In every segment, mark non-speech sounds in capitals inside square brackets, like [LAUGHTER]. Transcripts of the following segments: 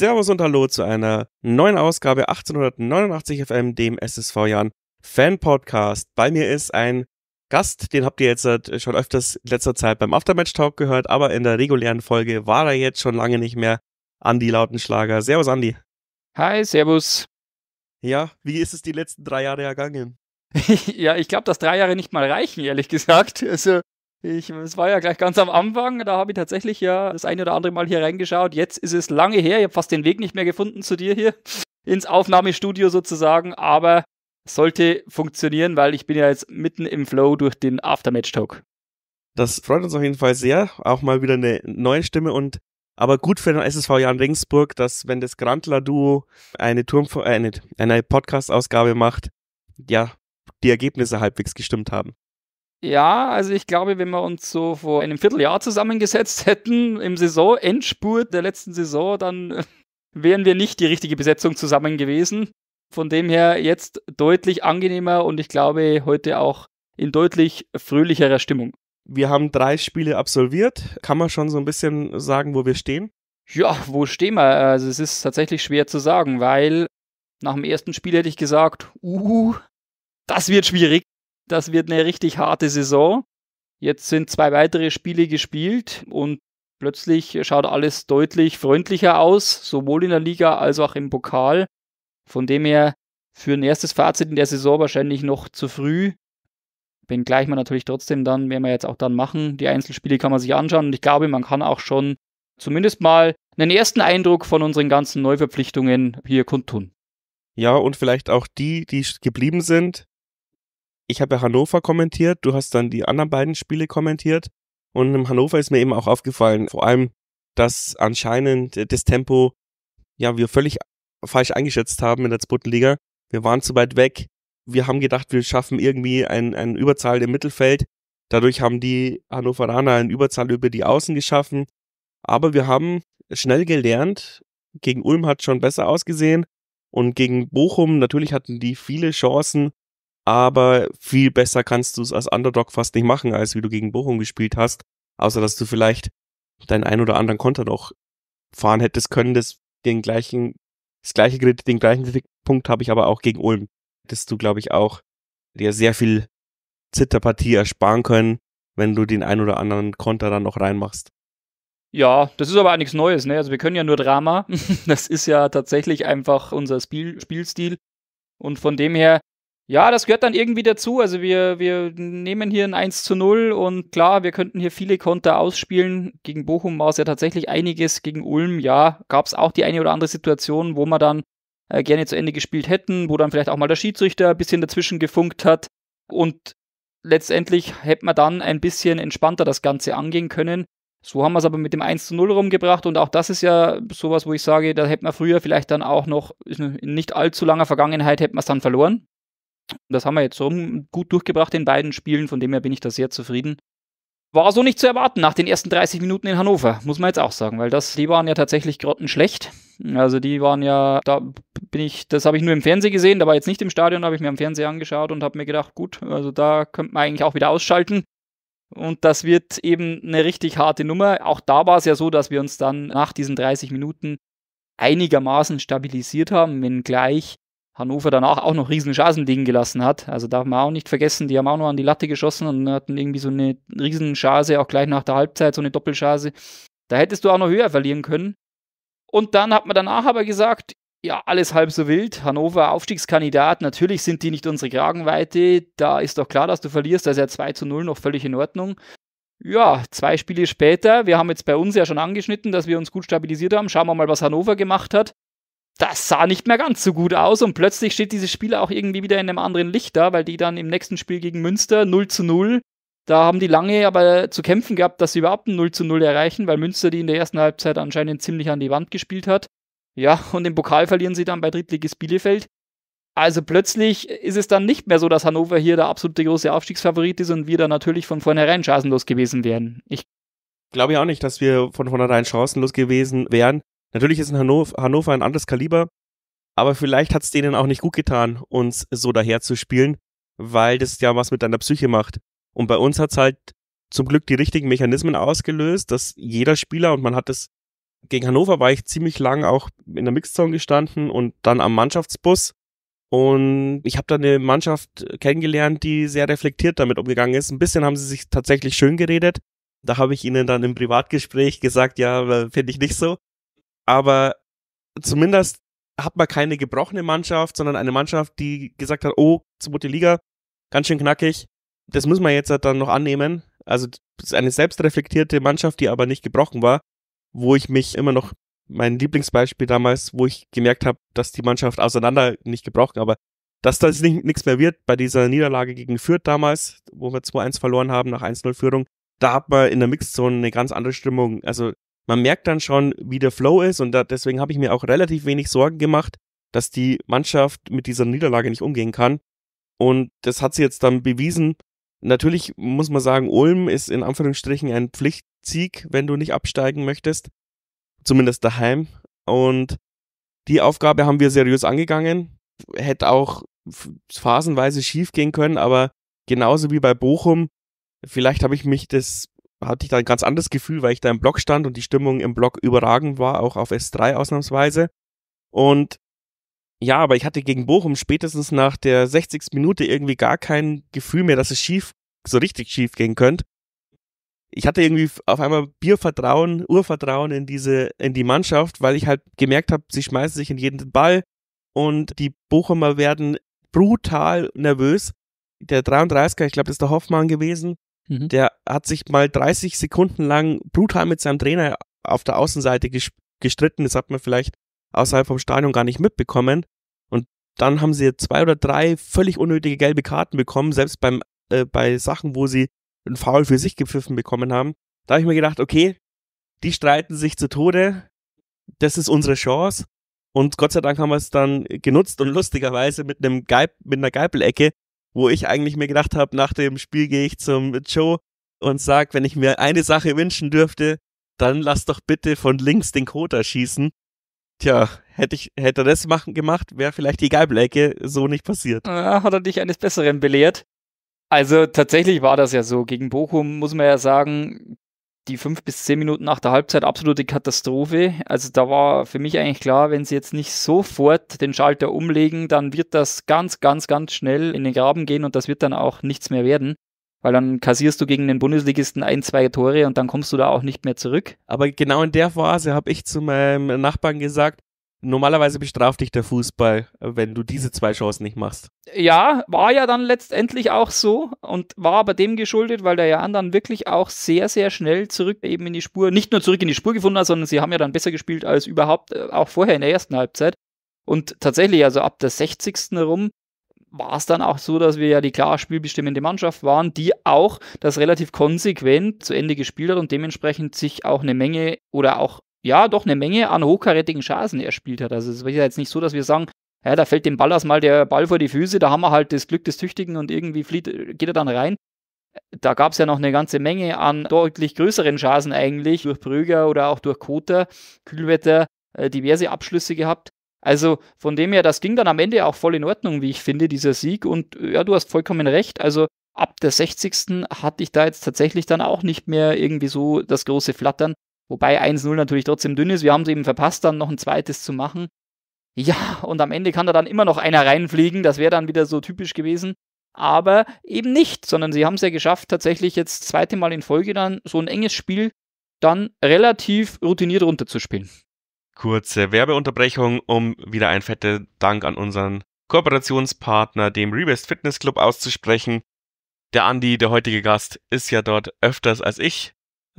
Servus und Hallo zu einer neuen Ausgabe 1889 FM, dem SSV Jahren Fan Podcast. Bei mir ist ein Gast, den habt ihr jetzt äh, schon öfters in letzter Zeit beim Aftermatch Talk gehört, aber in der regulären Folge war er jetzt schon lange nicht mehr. Andi Lautenschlager. Servus, Andi. Hi, Servus. Ja, wie ist es die letzten drei Jahre ergangen? [LAUGHS] ja, ich glaube, dass drei Jahre nicht mal reichen, ehrlich gesagt. Also, ich, es war ja gleich ganz am Anfang, da habe ich tatsächlich ja das eine oder andere Mal hier reingeschaut. Jetzt ist es lange her, ich habe fast den Weg nicht mehr gefunden zu dir hier [LAUGHS] ins Aufnahmestudio sozusagen, aber sollte funktionieren, weil ich bin ja jetzt mitten im Flow durch den Aftermatch-Talk. Das freut uns auf jeden Fall sehr, auch mal wieder eine neue Stimme und aber gut für den SSV Jan Regensburg, dass wenn das Grandler-Duo eine, Turm äh, eine, eine Podcast-Ausgabe macht, ja, die Ergebnisse halbwegs gestimmt haben. Ja, also ich glaube, wenn wir uns so vor einem Vierteljahr zusammengesetzt hätten im Saison-Endspurt der letzten Saison, dann [LAUGHS] wären wir nicht die richtige Besetzung zusammen gewesen. Von dem her jetzt deutlich angenehmer und ich glaube heute auch in deutlich fröhlicherer Stimmung. Wir haben drei Spiele absolviert. Kann man schon so ein bisschen sagen, wo wir stehen? Ja, wo stehen wir? Also es ist tatsächlich schwer zu sagen, weil nach dem ersten Spiel hätte ich gesagt, uh, das wird schwierig das wird eine richtig harte Saison. Jetzt sind zwei weitere Spiele gespielt und plötzlich schaut alles deutlich freundlicher aus, sowohl in der Liga als auch im Pokal. Von dem her für ein erstes Fazit in der Saison wahrscheinlich noch zu früh. Bin gleich mal natürlich trotzdem dann, werden wir jetzt auch dann machen. Die Einzelspiele kann man sich anschauen und ich glaube, man kann auch schon zumindest mal einen ersten Eindruck von unseren ganzen Neuverpflichtungen hier kundtun. Ja, und vielleicht auch die, die geblieben sind, ich habe ja Hannover kommentiert, du hast dann die anderen beiden Spiele kommentiert. Und im Hannover ist mir eben auch aufgefallen, vor allem, dass anscheinend das Tempo, ja, wir völlig falsch eingeschätzt haben in der zweiten Liga. Wir waren zu weit weg. Wir haben gedacht, wir schaffen irgendwie ein, ein Überzahl im Mittelfeld. Dadurch haben die Hannoveraner eine Überzahl über die Außen geschaffen. Aber wir haben schnell gelernt, gegen Ulm hat schon besser ausgesehen. Und gegen Bochum, natürlich hatten die viele Chancen, aber viel besser kannst du es als Underdog fast nicht machen, als wie du gegen Bochum gespielt hast, außer dass du vielleicht deinen ein oder anderen Konter noch fahren hättest können, das den gleichen das gleiche den gleichen Punkt habe ich aber auch gegen Ulm. Hättest du glaube ich auch dir sehr viel Zitterpartie ersparen können, wenn du den ein oder anderen Konter dann noch reinmachst. Ja, das ist aber auch nichts Neues, ne? Also wir können ja nur Drama. [LAUGHS] Das ist ja tatsächlich einfach unser Spiel Spielstil. Und von dem her, ja, das gehört dann irgendwie dazu. Also wir, wir nehmen hier ein 1 zu 0 und klar, wir könnten hier viele Konter ausspielen. Gegen Bochum war es ja tatsächlich einiges. Gegen Ulm, ja, gab es auch die eine oder andere Situation, wo wir dann äh, gerne zu Ende gespielt hätten, wo dann vielleicht auch mal der Schiedsrichter ein bisschen dazwischen gefunkt hat. Und letztendlich hätte man dann ein bisschen entspannter das Ganze angehen können. So haben wir es aber mit dem 1 zu 0 rumgebracht und auch das ist ja sowas, wo ich sage, da hätte man früher vielleicht dann auch noch in nicht allzu langer Vergangenheit hätte man es dann verloren. Das haben wir jetzt so gut durchgebracht in beiden Spielen, von dem her bin ich da sehr zufrieden. War so nicht zu erwarten nach den ersten 30 Minuten in Hannover, muss man jetzt auch sagen, weil das, die waren ja tatsächlich grottenschlecht. Also die waren ja, da bin ich, das habe ich nur im Fernsehen gesehen, da war jetzt nicht im Stadion, habe ich mir am Fernseher angeschaut und habe mir gedacht, gut, also da könnte man eigentlich auch wieder ausschalten. Und das wird eben eine richtig harte Nummer. Auch da war es ja so, dass wir uns dann nach diesen 30 Minuten einigermaßen stabilisiert haben, wenngleich Hannover danach auch noch riesen Chancen liegen gelassen hat. Also darf man auch nicht vergessen, die haben auch noch an die Latte geschossen und hatten irgendwie so eine riesen Chance, auch gleich nach der Halbzeit, so eine Doppelchance. Da hättest du auch noch höher verlieren können. Und dann hat man danach aber gesagt, ja, alles halb so wild. Hannover Aufstiegskandidat, natürlich sind die nicht unsere Kragenweite. Da ist doch klar, dass du verlierst. Da ist ja 2 zu 0 noch völlig in Ordnung. Ja, zwei Spiele später, wir haben jetzt bei uns ja schon angeschnitten, dass wir uns gut stabilisiert haben. Schauen wir mal, was Hannover gemacht hat das sah nicht mehr ganz so gut aus und plötzlich steht dieses Spiel auch irgendwie wieder in einem anderen Licht da, weil die dann im nächsten Spiel gegen Münster 0 zu 0, da haben die lange aber zu kämpfen gehabt, dass sie überhaupt ein 0 zu 0 erreichen, weil Münster die in der ersten Halbzeit anscheinend ziemlich an die Wand gespielt hat. Ja, und den Pokal verlieren sie dann bei Drittliges Bielefeld. Also plötzlich ist es dann nicht mehr so, dass Hannover hier der absolute große Aufstiegsfavorit ist und wir da natürlich von vornherein chancenlos gewesen wären. Ich glaube ja auch nicht, dass wir von vornherein chancenlos gewesen wären. Natürlich ist in Hannover ein anderes Kaliber, aber vielleicht hat es denen auch nicht gut getan, uns so daherzuspielen, weil das ja was mit deiner Psyche macht. Und bei uns hat es halt zum Glück die richtigen Mechanismen ausgelöst, dass jeder Spieler, und man hat es gegen Hannover war ich ziemlich lang auch in der Mixzone gestanden und dann am Mannschaftsbus. Und ich habe da eine Mannschaft äh, kennengelernt, die sehr reflektiert damit umgegangen ist. Ein bisschen haben sie sich tatsächlich schön geredet. Da habe ich ihnen dann im Privatgespräch gesagt, ja, äh, finde ich nicht so aber zumindest hat man keine gebrochene Mannschaft, sondern eine Mannschaft, die gesagt hat, oh, zweite Liga, ganz schön knackig, das muss man jetzt halt dann noch annehmen. Also das ist eine selbstreflektierte Mannschaft, die aber nicht gebrochen war, wo ich mich immer noch, mein Lieblingsbeispiel damals, wo ich gemerkt habe, dass die Mannschaft auseinander nicht gebrochen, aber dass das nichts mehr wird bei dieser Niederlage gegen Fürth damals, wo wir 2-1 verloren haben nach 1-0 Führung, da hat man in der Mixzone eine ganz andere Stimmung. Also man merkt dann schon, wie der Flow ist und da, deswegen habe ich mir auch relativ wenig Sorgen gemacht, dass die Mannschaft mit dieser Niederlage nicht umgehen kann. Und das hat sie jetzt dann bewiesen. Natürlich muss man sagen, Ulm ist in Anführungsstrichen ein Pflichtsieg, wenn du nicht absteigen möchtest. Zumindest daheim. Und die Aufgabe haben wir seriös angegangen. Hätte auch phasenweise schief gehen können, aber genauso wie bei Bochum, vielleicht habe ich mich das hatte ich da ein ganz anderes Gefühl, weil ich da im Block stand und die Stimmung im Block überragend war, auch auf S3 ausnahmsweise. Und ja, aber ich hatte gegen Bochum spätestens nach der 60. Minute irgendwie gar kein Gefühl mehr, dass es schief, so richtig schief gehen könnte. Ich hatte irgendwie auf einmal Biervertrauen, Urvertrauen in diese, in die Mannschaft, weil ich halt gemerkt habe, sie schmeißen sich in jeden Ball und die Bochumer werden brutal nervös. Der 33er, ich glaube, das ist der Hoffmann gewesen, Mhm. Der hat sich mal 30 Sekunden lang brutal mit seinem Trainer auf der Außenseite gestritten. Das hat man vielleicht außerhalb vom Stadion gar nicht mitbekommen. Und dann haben sie zwei oder drei völlig unnötige gelbe Karten bekommen, selbst beim, äh, bei Sachen, wo sie einen Foul für sich gepfiffen bekommen haben. Da habe ich mir gedacht, okay, die streiten sich zu Tode. Das ist unsere Chance. Und Gott sei Dank haben wir es dann genutzt und lustigerweise mit einem Geib, mit einer Geipelecke wo ich eigentlich mir gedacht habe, nach dem Spiel gehe ich zum Joe und sag, wenn ich mir eine Sache wünschen dürfte, dann lass doch bitte von links den Kota schießen. Tja, hätte ich hätte er das machen, gemacht, wäre vielleicht die Geiblecke so nicht passiert. Ah, hat er dich eines Besseren belehrt? Also tatsächlich war das ja so. Gegen Bochum muss man ja sagen, die fünf bis zehn Minuten nach der Halbzeit absolute Katastrophe. Also da war für mich eigentlich klar, wenn sie jetzt nicht sofort den Schalter umlegen, dann wird das ganz, ganz, ganz schnell in den Graben gehen und das wird dann auch nichts mehr werden. Weil dann kassierst du gegen den Bundesligisten ein, zwei Tore und dann kommst du da auch nicht mehr zurück. Aber genau in der Phase habe ich zu meinem Nachbarn gesagt, Normalerweise bestraft dich der Fußball, wenn du diese zwei Chancen nicht machst. Ja, war ja dann letztendlich auch so und war aber dem geschuldet, weil der Jan dann wirklich auch sehr, sehr schnell zurück eben in die Spur, nicht nur zurück in die Spur gefunden hat, sondern sie haben ja dann besser gespielt als überhaupt äh, auch vorher in der ersten Halbzeit. Und tatsächlich, also ab der 60. rum, war es dann auch so, dass wir ja die klar spielbestimmende Mannschaft waren, die auch das relativ konsequent zu Ende gespielt hat und dementsprechend sich auch eine Menge oder auch ja doch eine Menge an hochkarätigen Chancen erspielt hat. Also es war ja jetzt nicht so, dass wir sagen, ja, da fällt dem Ball erstmal der Ball vor die Füße, da haben wir halt das Glück des Tüchtigen und irgendwie flieht, äh, geht er dann rein. Da gab es ja noch eine ganze Menge an deutlich größeren Chancen eigentlich, durch Brüger oder auch durch Koter, Kühlwetter, äh, diverse Abschlüsse gehabt. Also von dem her, das ging dann am Ende auch voll in Ordnung, wie ich finde, dieser Sieg. Und äh, ja, du hast vollkommen recht. Also ab der 60. hatte ich da jetzt tatsächlich dann auch nicht mehr irgendwie so das große Flattern. Wobei 1-0 natürlich trotzdem dünn ist. Wir haben es eben verpasst, dann noch ein zweites zu machen. Ja, und am Ende kann da dann immer noch einer reinfliegen. Das wäre dann wieder so typisch gewesen. Aber eben nicht, sondern sie haben es ja geschafft, tatsächlich jetzt zweite Mal in Folge dann so ein enges Spiel dann relativ routiniert runterzuspielen. Kurze Werbeunterbrechung, um wieder ein fetter Dank an unseren Kooperationspartner, dem Rebest Fitness Club, auszusprechen. Der Andi, der heutige Gast, ist ja dort öfters als ich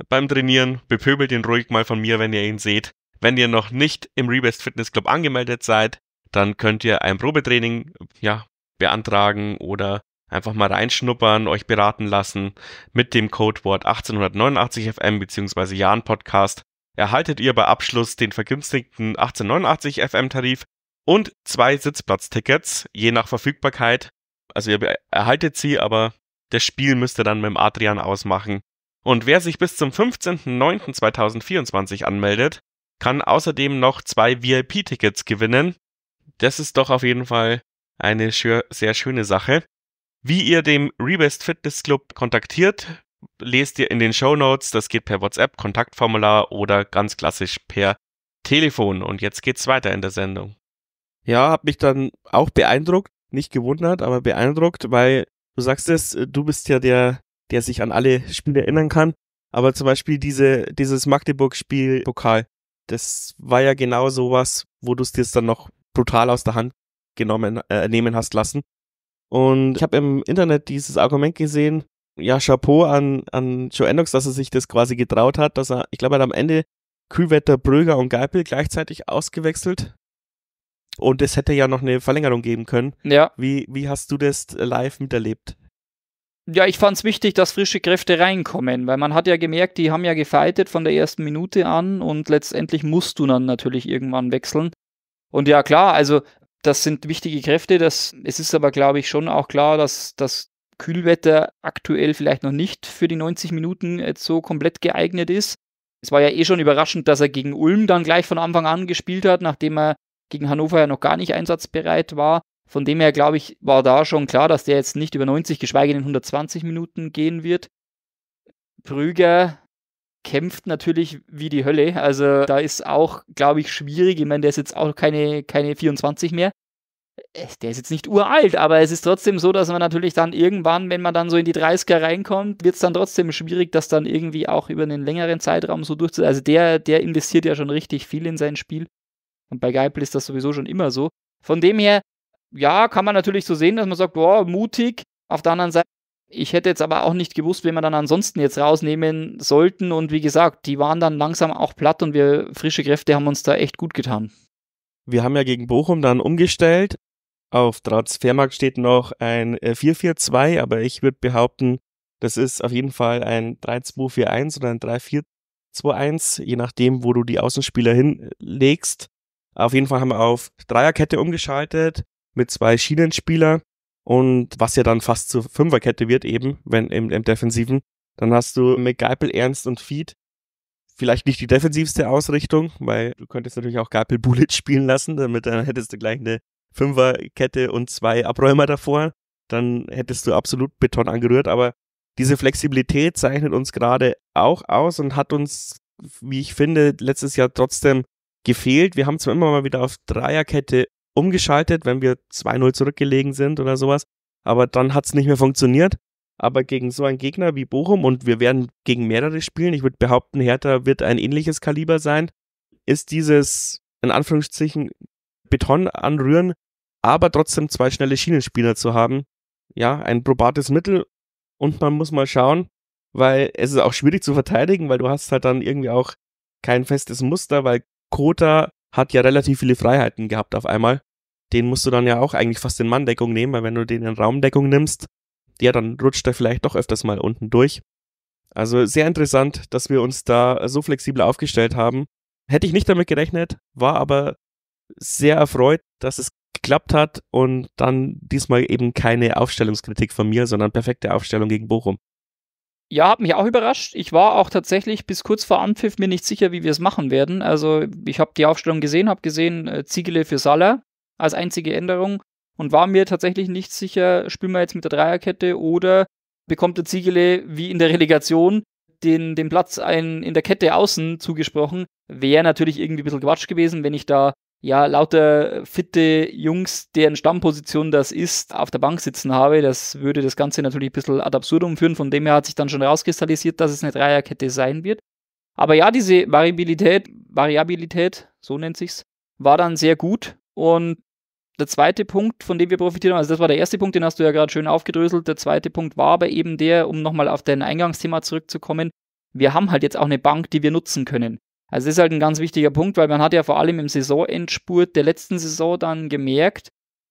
beim Trainieren. Bepöbelt ihn ruhig mal von mir, wenn ihr ihn seht. Wenn ihr noch nicht im Rebest Fitness Club angemeldet seid, dann könnt ihr ein Probetraining ja, beantragen oder einfach mal reinschnuppern, euch beraten lassen. Mit dem Codewort 1889FM bzw. Jan Podcast erhaltet ihr bei Abschluss den vergünstigten 1889FM Tarif und zwei Sitzplatztickets, je nach Verfügbarkeit. Also ihr erhaltet sie, aber das Spiel müsst ihr dann mit dem Adrian ausmachen. Und wer sich bis zum 15.09.2024 anmeldet, kann außerdem noch zwei VIP-Tickets gewinnen. Das ist doch auf jeden Fall eine sehr schöne Sache. Wie ihr dem Rebest Fitness Club kontaktiert, lest ihr in den Show Notes. Das geht per WhatsApp, Kontaktformular oder ganz klassisch per Telefon. Und jetzt geht's weiter in der Sendung. Ja, hab mich dann auch beeindruckt, nicht gewundert, aber beeindruckt, weil du sagst es, du bist ja der der sich an alle Spiele erinnern kann. Aber zum Beispiel diese, dieses Magdeburg-Spiel Pokal, das war ja genau sowas, wo du es dir dann noch brutal aus der Hand genommen, äh, nehmen hast lassen. Und ich habe im Internet dieses Argument gesehen, ja, Chapeau an, an Joe Endox, dass er sich das quasi getraut hat, dass er, ich glaube, er hat am Ende Kühlwetter, Bröger und Geipel gleichzeitig ausgewechselt. Und es hätte ja noch eine Verlängerung geben können. Ja. Wie, wie hast du das live miterlebt? ja, ich fand es wichtig, dass frische Kräfte reinkommen, weil man hat ja gemerkt, die haben ja gefeitet von der ersten Minute an und letztendlich musst du dann natürlich irgendwann wechseln. Und ja, klar, also das sind wichtige Kräfte. Das, es ist aber, glaube ich, schon auch klar, dass das Kühlwetter aktuell vielleicht noch nicht für die 90 Minuten jetzt so komplett geeignet ist. Es war ja eh schon überraschend, dass er gegen Ulm dann gleich von Anfang an gespielt hat, nachdem er gegen Hannover ja noch gar nicht einsatzbereit war. Von dem her, glaube ich, war da schon klar, dass der jetzt nicht über 90, geschweige denn 120 Minuten gehen wird. Prüger kämpft natürlich wie die Hölle. Also da ist auch, glaube ich, schwierig. Ich meine, der ist jetzt auch keine, keine 24 mehr. Äh, der ist jetzt nicht uralt, aber es ist trotzdem so, dass man natürlich dann irgendwann, wenn man dann so in die 30er reinkommt, wird es dann trotzdem schwierig, das dann irgendwie auch über einen längeren Zeitraum so durchzuziehen. Also der, der investiert ja schon richtig viel in sein Spiel. Und bei Geipel ist das sowieso schon immer so. Von dem her, ja, kann man natürlich so sehen, dass man sagt, boah, mutig. Auf der anderen Seite, ich hätte jetzt aber auch nicht gewusst, wen wir dann ansonsten jetzt rausnehmen sollten. Und wie gesagt, die waren dann langsam auch platt und wir frische Kräfte haben uns da echt gut getan. Wir haben ja gegen Bochum dann umgestellt. Auf Transfermarkt steht noch ein 4-4-2, äh, aber ich würde behaupten, das ist auf jeden Fall ein 3-2-4-1 oder ein 3-4-2-1, je nachdem, wo du die Außenspieler hinlegst. Auf jeden Fall haben wir auf Dreierkette umgeschaltet mit zwei Schienenspieler und was ja dann fast zur Fünferkette wird eben, wenn im, im Defensiven. Dann hast du mit Geipel, Ernst und Feed vielleicht nicht die defensivste Ausrichtung, weil du könntest natürlich auch Geipel Bullet [LAUGHS] spielen lassen, damit dann hättest du gleich eine Fünferkette und zwei Abräumer davor. Dann hättest du absolut Beton angerührt, aber diese Flexibilität zeichnet uns gerade auch aus und hat uns, wie ich finde, letztes Jahr trotzdem gefehlt. Wir haben zwar immer mal wieder auf Dreierkette umgeschaltet, wenn wir 2-0 zurückgelegen sind oder sowas. Aber dann hat es nicht mehr funktioniert. Aber gegen so einen Gegner wie Bochum und wir werden gegen mehrere spielen, ich würde behaupten, Hertha wird ein ähnliches Kaliber sein, ist dieses, in Anführungszeichen Beton anrühren, aber trotzdem zwei schnelle Schienenspieler zu haben. Ja, ein probates Mittel und man muss mal schauen, weil es ist auch schwierig zu verteidigen, weil du hast halt dann irgendwie auch kein festes Muster, weil Kota hat ja relativ viele Freiheiten gehabt auf einmal. Den musst du dann ja auch eigentlich fast in Manndeckung nehmen, weil wenn du den in Raumdeckung nimmst, ja, dann rutscht er vielleicht doch öfters mal unten durch. Also sehr interessant, dass wir uns da so flexibel aufgestellt haben. Hätte ich nicht damit gerechnet, war aber sehr erfreut, dass es geklappt hat und dann diesmal eben keine Aufstellungskritik von mir, sondern perfekte Aufstellung gegen Bochum ja, hat mich auch überrascht. Ich war auch tatsächlich bis kurz vor Anpfiff mir nicht sicher, wie wir es machen werden. Also ich habe die Aufstellung gesehen, habe gesehen äh, Ziegele für Salah als einzige Änderung und war mir tatsächlich nicht sicher, spielen wir jetzt mit der Dreierkette oder bekommt der Ziegele wie in der Relegation den, den Platz ein, in der Kette außen zugesprochen. Wäre natürlich irgendwie ein bisschen Quatsch gewesen, wenn ich da ja, lauter fitte Jungs, deren Stammposition das ist, auf der Bank sitzen habe, das würde das Ganze natürlich ein bisschen ad absurdum führen. Von dem her hat sich dann schon rauskristallisiert, dass es eine Dreierkette sein wird. Aber ja, diese Variabilität, Variabilität, so nennt sich's, war dann sehr gut. Und der zweite Punkt, von dem wir profitieren, also das war der erste Punkt, den hast du ja gerade schön aufgedröselt. Der zweite Punkt war aber eben der, um nochmal auf dein Eingangsthema zurückzukommen, wir haben halt jetzt auch eine Bank, die wir nutzen können. Also das ist halt ein ganz wichtiger Punkt, weil man hat ja vor allem im Saisonendspurt der letzten Saison dann gemerkt,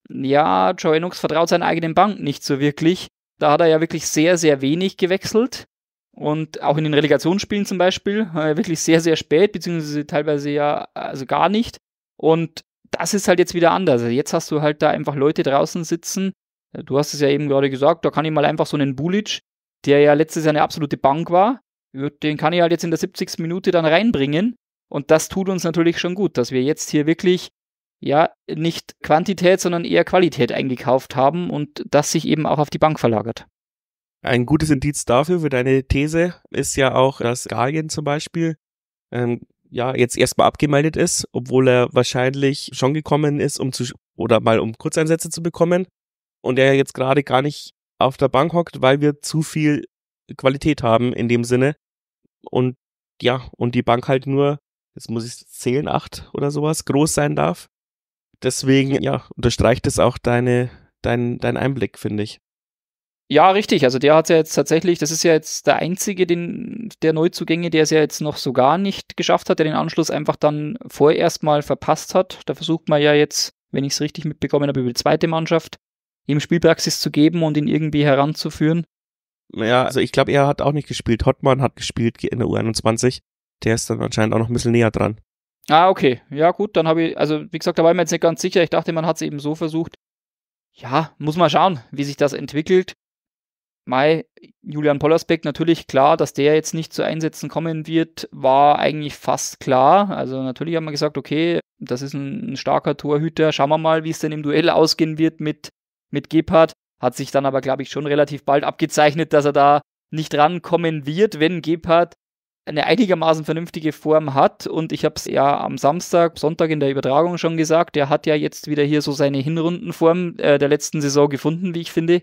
ja, Joe Enox vertraut seinen eigenen Bank nicht so wirklich. Da hat er ja wirklich sehr, sehr wenig gewechselt. Und auch in den Relegationsspielen zum Beispiel, äh, wirklich sehr, sehr spät, beziehungsweise teilweise ja also gar nicht. Und das ist halt jetzt wieder anders. Also, jetzt hast du halt da einfach Leute draußen sitzen. Du hast es ja eben gerade gesagt, da kann ich mal einfach so einen Bulic, der ja letztes Jahr eine absolute Bank war, den kann ich halt jetzt in der 70. Minute dann reinbringen. Und das tut uns natürlich schon gut, dass wir jetzt hier wirklich ja nicht Quantität, sondern eher Qualität eingekauft haben und das sich eben auch auf die Bank verlagert. Ein gutes Indiz dafür für deine These ist ja auch, dass Galien zum Beispiel ähm, ja jetzt erstmal abgemeldet ist, obwohl er wahrscheinlich schon gekommen ist, um zu oder mal um Kurzeinsätze zu bekommen und er jetzt gerade gar nicht auf der Bank hockt, weil wir zu viel Qualität haben in dem Sinne. Und ja, und die Bank halt nur, jetzt muss ich zählen, acht oder sowas, groß sein darf. Deswegen, ja, unterstreicht es auch deine, dein, dein Einblick, finde ich. Ja, richtig. Also der hat ja jetzt tatsächlich, das ist ja jetzt der einzige den, der Neuzugänge, der es ja jetzt noch so gar nicht geschafft hat, der den Anschluss einfach dann vorerst mal verpasst hat. Da versucht man ja jetzt, wenn ich es richtig mitbekommen habe, über die zweite Mannschaft ihm Spielpraxis zu geben und ihn irgendwie heranzuführen ja, also ich glaube, er hat auch nicht gespielt. Hottmann hat gespielt in der U21. Der ist dann anscheinend auch noch ein bisschen näher dran. Ah, okay. Ja, gut, dann habe ich, also wie gesagt, da war ich mir jetzt nicht ganz sicher. Ich dachte, man hat es eben so versucht. Ja, muss man schauen, wie sich das entwickelt. Mai, Julian Pollersbeck, natürlich klar, dass der jetzt nicht zu Einsätzen kommen wird, war eigentlich fast klar. Also natürlich haben wir gesagt, okay, das ist ein, ein starker Torhüter, schauen wir mal, wie es denn im Duell ausgehen wird mit, mit Gebhardt. Hat sich dann aber, glaube ich, schon relativ bald abgezeichnet, dass er da nicht rankommen wird, wenn Gebhardt eine einigermaßen vernünftige Form hat. Und ich habe es ja am Samstag, Sonntag in der Übertragung schon gesagt, der hat ja jetzt wieder hier so seine Hinrundenform äh, der letzten Saison gefunden, wie ich finde,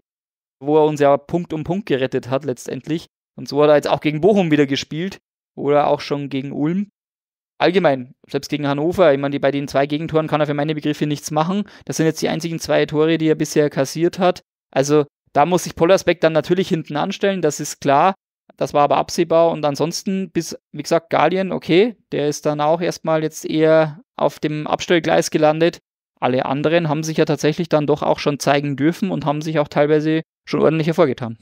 wo er uns ja Punkt um Punkt gerettet hat letztendlich. Und so hat er jetzt auch gegen Bochum wieder gespielt oder auch schon gegen Ulm. Allgemein, selbst gegen Hannover, ich meine, bei den zwei Gegentoren kann er für meine Begriffe nichts machen. Das sind jetzt die einzigen zwei Tore, die er bisher kassiert hat. Also da muss sich Pollersbeck dann natürlich hinten anstellen, das ist klar. Das war aber absehbar. Und ansonsten, bis, wie gesagt, Galien, okay, der ist dann auch erstmal jetzt eher auf dem Abstellgleis gelandet. Alle anderen haben sich ja tatsächlich dann doch auch schon zeigen dürfen und haben sich auch teilweise schon ordentlich hervorgetan.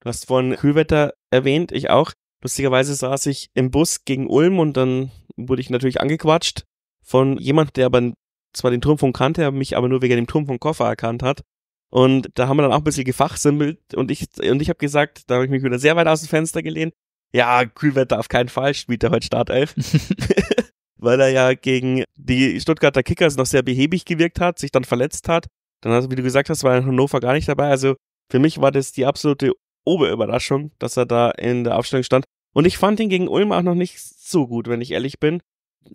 Du hast vorhin Kühlwetter erwähnt, ich auch. Lustigerweise saß ich im Bus gegen Ulm und dann wurde ich natürlich angequatscht von jemand, der aber zwar den Turmfunk kannte, mich aber nur wegen dem Koffer erkannt hat und da haben wir dann auch ein bisschen gefachsimpelt und ich, und ich habe gesagt, da habe ich mich wieder sehr weit aus dem Fenster gelehnt. Ja, Kühlwetter auf keinen Fall spielt er heute Startelf. [LAUGHS] Weil er ja gegen die Stuttgarter Kickers noch sehr behäbig gewirkt hat, sich dann verletzt hat. Dann, wie du gesagt hast, war er in Hannover gar nicht dabei. Also für mich war das die absolute Oberüberraschung, dass er da in der Aufstellung stand. Und ich fand ihn gegen Ulm auch noch nicht so gut, wenn ich ehrlich bin.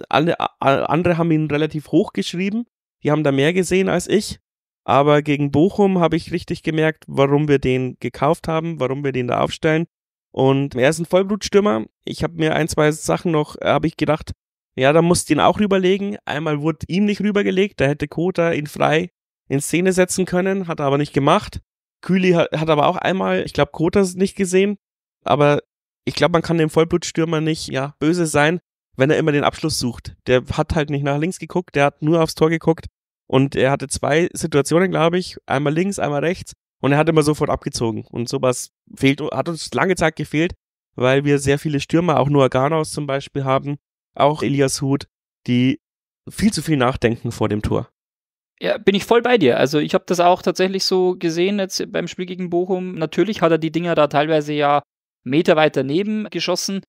Alle andere haben ihn relativ hoch geschrieben. Die haben da mehr gesehen als ich. Aber gegen Bochum habe ich richtig gemerkt, warum wir den gekauft haben, warum wir den da aufstellen. Und er ist ein Vollblutstürmer. Ich habe mir ein, zwei Sachen noch, äh, habe ich gedacht, ja, da musst du ihn auch rüberlegen. Einmal wurde ihm nicht rübergelegt, da hätte Kota ihn frei in Szene setzen können, hat er aber nicht gemacht. Kühli hat, hat aber auch einmal, ich glaube, Kota nicht gesehen. Aber ich glaube, man kann dem Vollblutstürmer nicht, ja, böse sein, wenn er immer den Abschluss sucht. Der hat halt nicht nach links geguckt, der hat nur aufs Tor geguckt. Und er hatte zwei Situationen, glaube ich, einmal links, einmal rechts. Und er hat immer sofort abgezogen. Und sowas fehlt, hat uns lange Zeit gefehlt, weil wir sehr viele Stürmer, auch Noah Garnaus zum Beispiel haben, auch Elias Huth, die viel zu viel nachdenken vor dem Tor. Ja, bin ich voll bei dir. Also ich habe das auch tatsächlich so gesehen jetzt beim Spiel gegen Bochum. Natürlich hat er die Dinger da teilweise ja Meter weit daneben geschossen,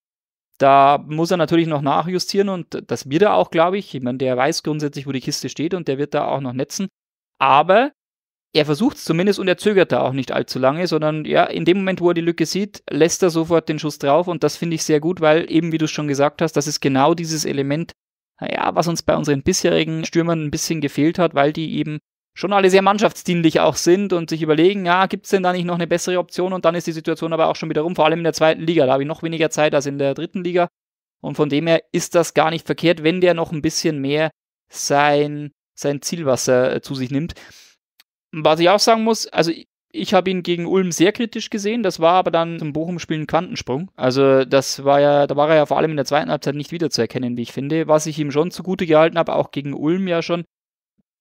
da muss er natürlich noch nachjustieren und das wird er auch, glaube ich. Ich meine, der weiß grundsätzlich, wo die Kiste steht und der wird da auch noch netzen. Aber er versucht es zumindest und er zögert da auch nicht allzu lange, sondern ja, in dem Moment, wo er die Lücke sieht, lässt er sofort den Schuss drauf und das finde ich sehr gut, weil eben, wie du es schon gesagt hast, das ist genau dieses Element, naja, was uns bei unseren bisherigen Stürmern ein bisschen gefehlt hat, weil die eben schon alle sehr mannschaftsdienlich auch sind und sich überlegen, ja, gibt es denn da nicht noch eine bessere Option? Und dann ist die Situation aber auch schon wieder rum, vor allem in der zweiten Liga. Da habe ich noch weniger Zeit als in der dritten Liga. Und von dem her ist das gar nicht verkehrt, wenn der noch ein bisschen mehr sein, sein Zielwasser äh, zu sich nimmt. Was ich auch sagen muss, also ich habe ihn gegen Ulm sehr kritisch gesehen. Das war aber dann zum Bochum-Spiel ein Quantensprung. Also, das war ja, da war er ja vor allem in der zweiten Halbzeit nicht wiederzuerkennen, wie ich finde. Was ich ihm schon zugute gehalten habe, auch gegen Ulm ja schon,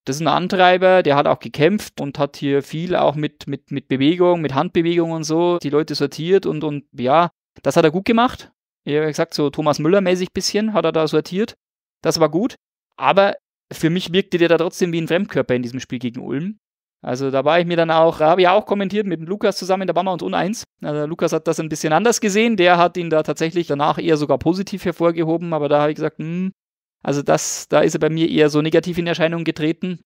das ist ein Antreiber, der hat auch gekämpft und hat hier viel auch mit, mit, mit Bewegung, mit Handbewegung und so die Leute sortiert und, und ja, das hat er gut gemacht. Wie gesagt, so Thomas Müller-mäßig bisschen hat er da sortiert. Das war gut. Aber für mich wirkte der da trotzdem wie ein Fremdkörper in diesem Spiel gegen Ulm. Also da war ich mir dann auch, da habe ich auch kommentiert mit dem Lukas zusammen, da waren wir uns uneins. Also Lukas hat das ein bisschen anders gesehen, der hat ihn da tatsächlich danach eher sogar positiv hervorgehoben, aber da habe ich gesagt, hm, also das, da ist er bei mir eher so negativ in Erscheinung getreten.